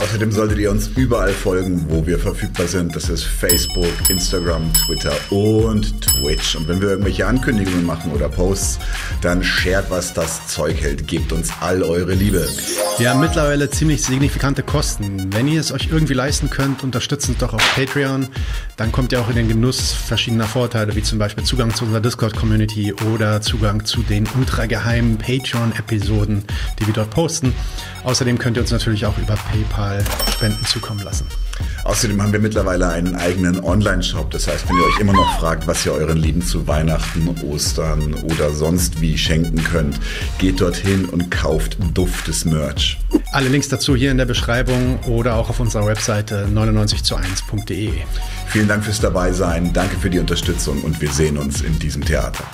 Außerdem solltet ihr uns überall folgen, wo wir verfügbar sind. Das ist Facebook, Instagram, Twitter und Twitch. Und wenn wir irgendwelche Ankündigungen machen oder Posts, dann shared, was das Zeug hält. Gebt uns all eure Liebe. Wir haben mittlerweile ziemlich signifikante Kosten. Wenn ihr es euch irgendwie leisten könnt, unterstützt uns doch auf Patreon. Dann kommt ihr auch in den Genuss verschiedener Vorteile, wie zum Beispiel Zugang zu unserer Discord-Community oder Zugang zu den ultrageheimen Patreon-Episoden, die wir dort posten. Außerdem könnt ihr uns natürlich auch über PayPal mal Spenden zukommen lassen. Außerdem haben wir mittlerweile einen eigenen Online-Shop. Das heißt, wenn ihr euch immer noch fragt, was ihr euren Lieben zu Weihnachten, Ostern oder sonst wie schenken könnt, geht dorthin und kauft duftes Merch. Alle Links dazu hier in der Beschreibung oder auch auf unserer Webseite 99 zu 1.de. Vielen Dank fürs Dabeisein, danke für die Unterstützung und wir sehen uns in diesem Theater.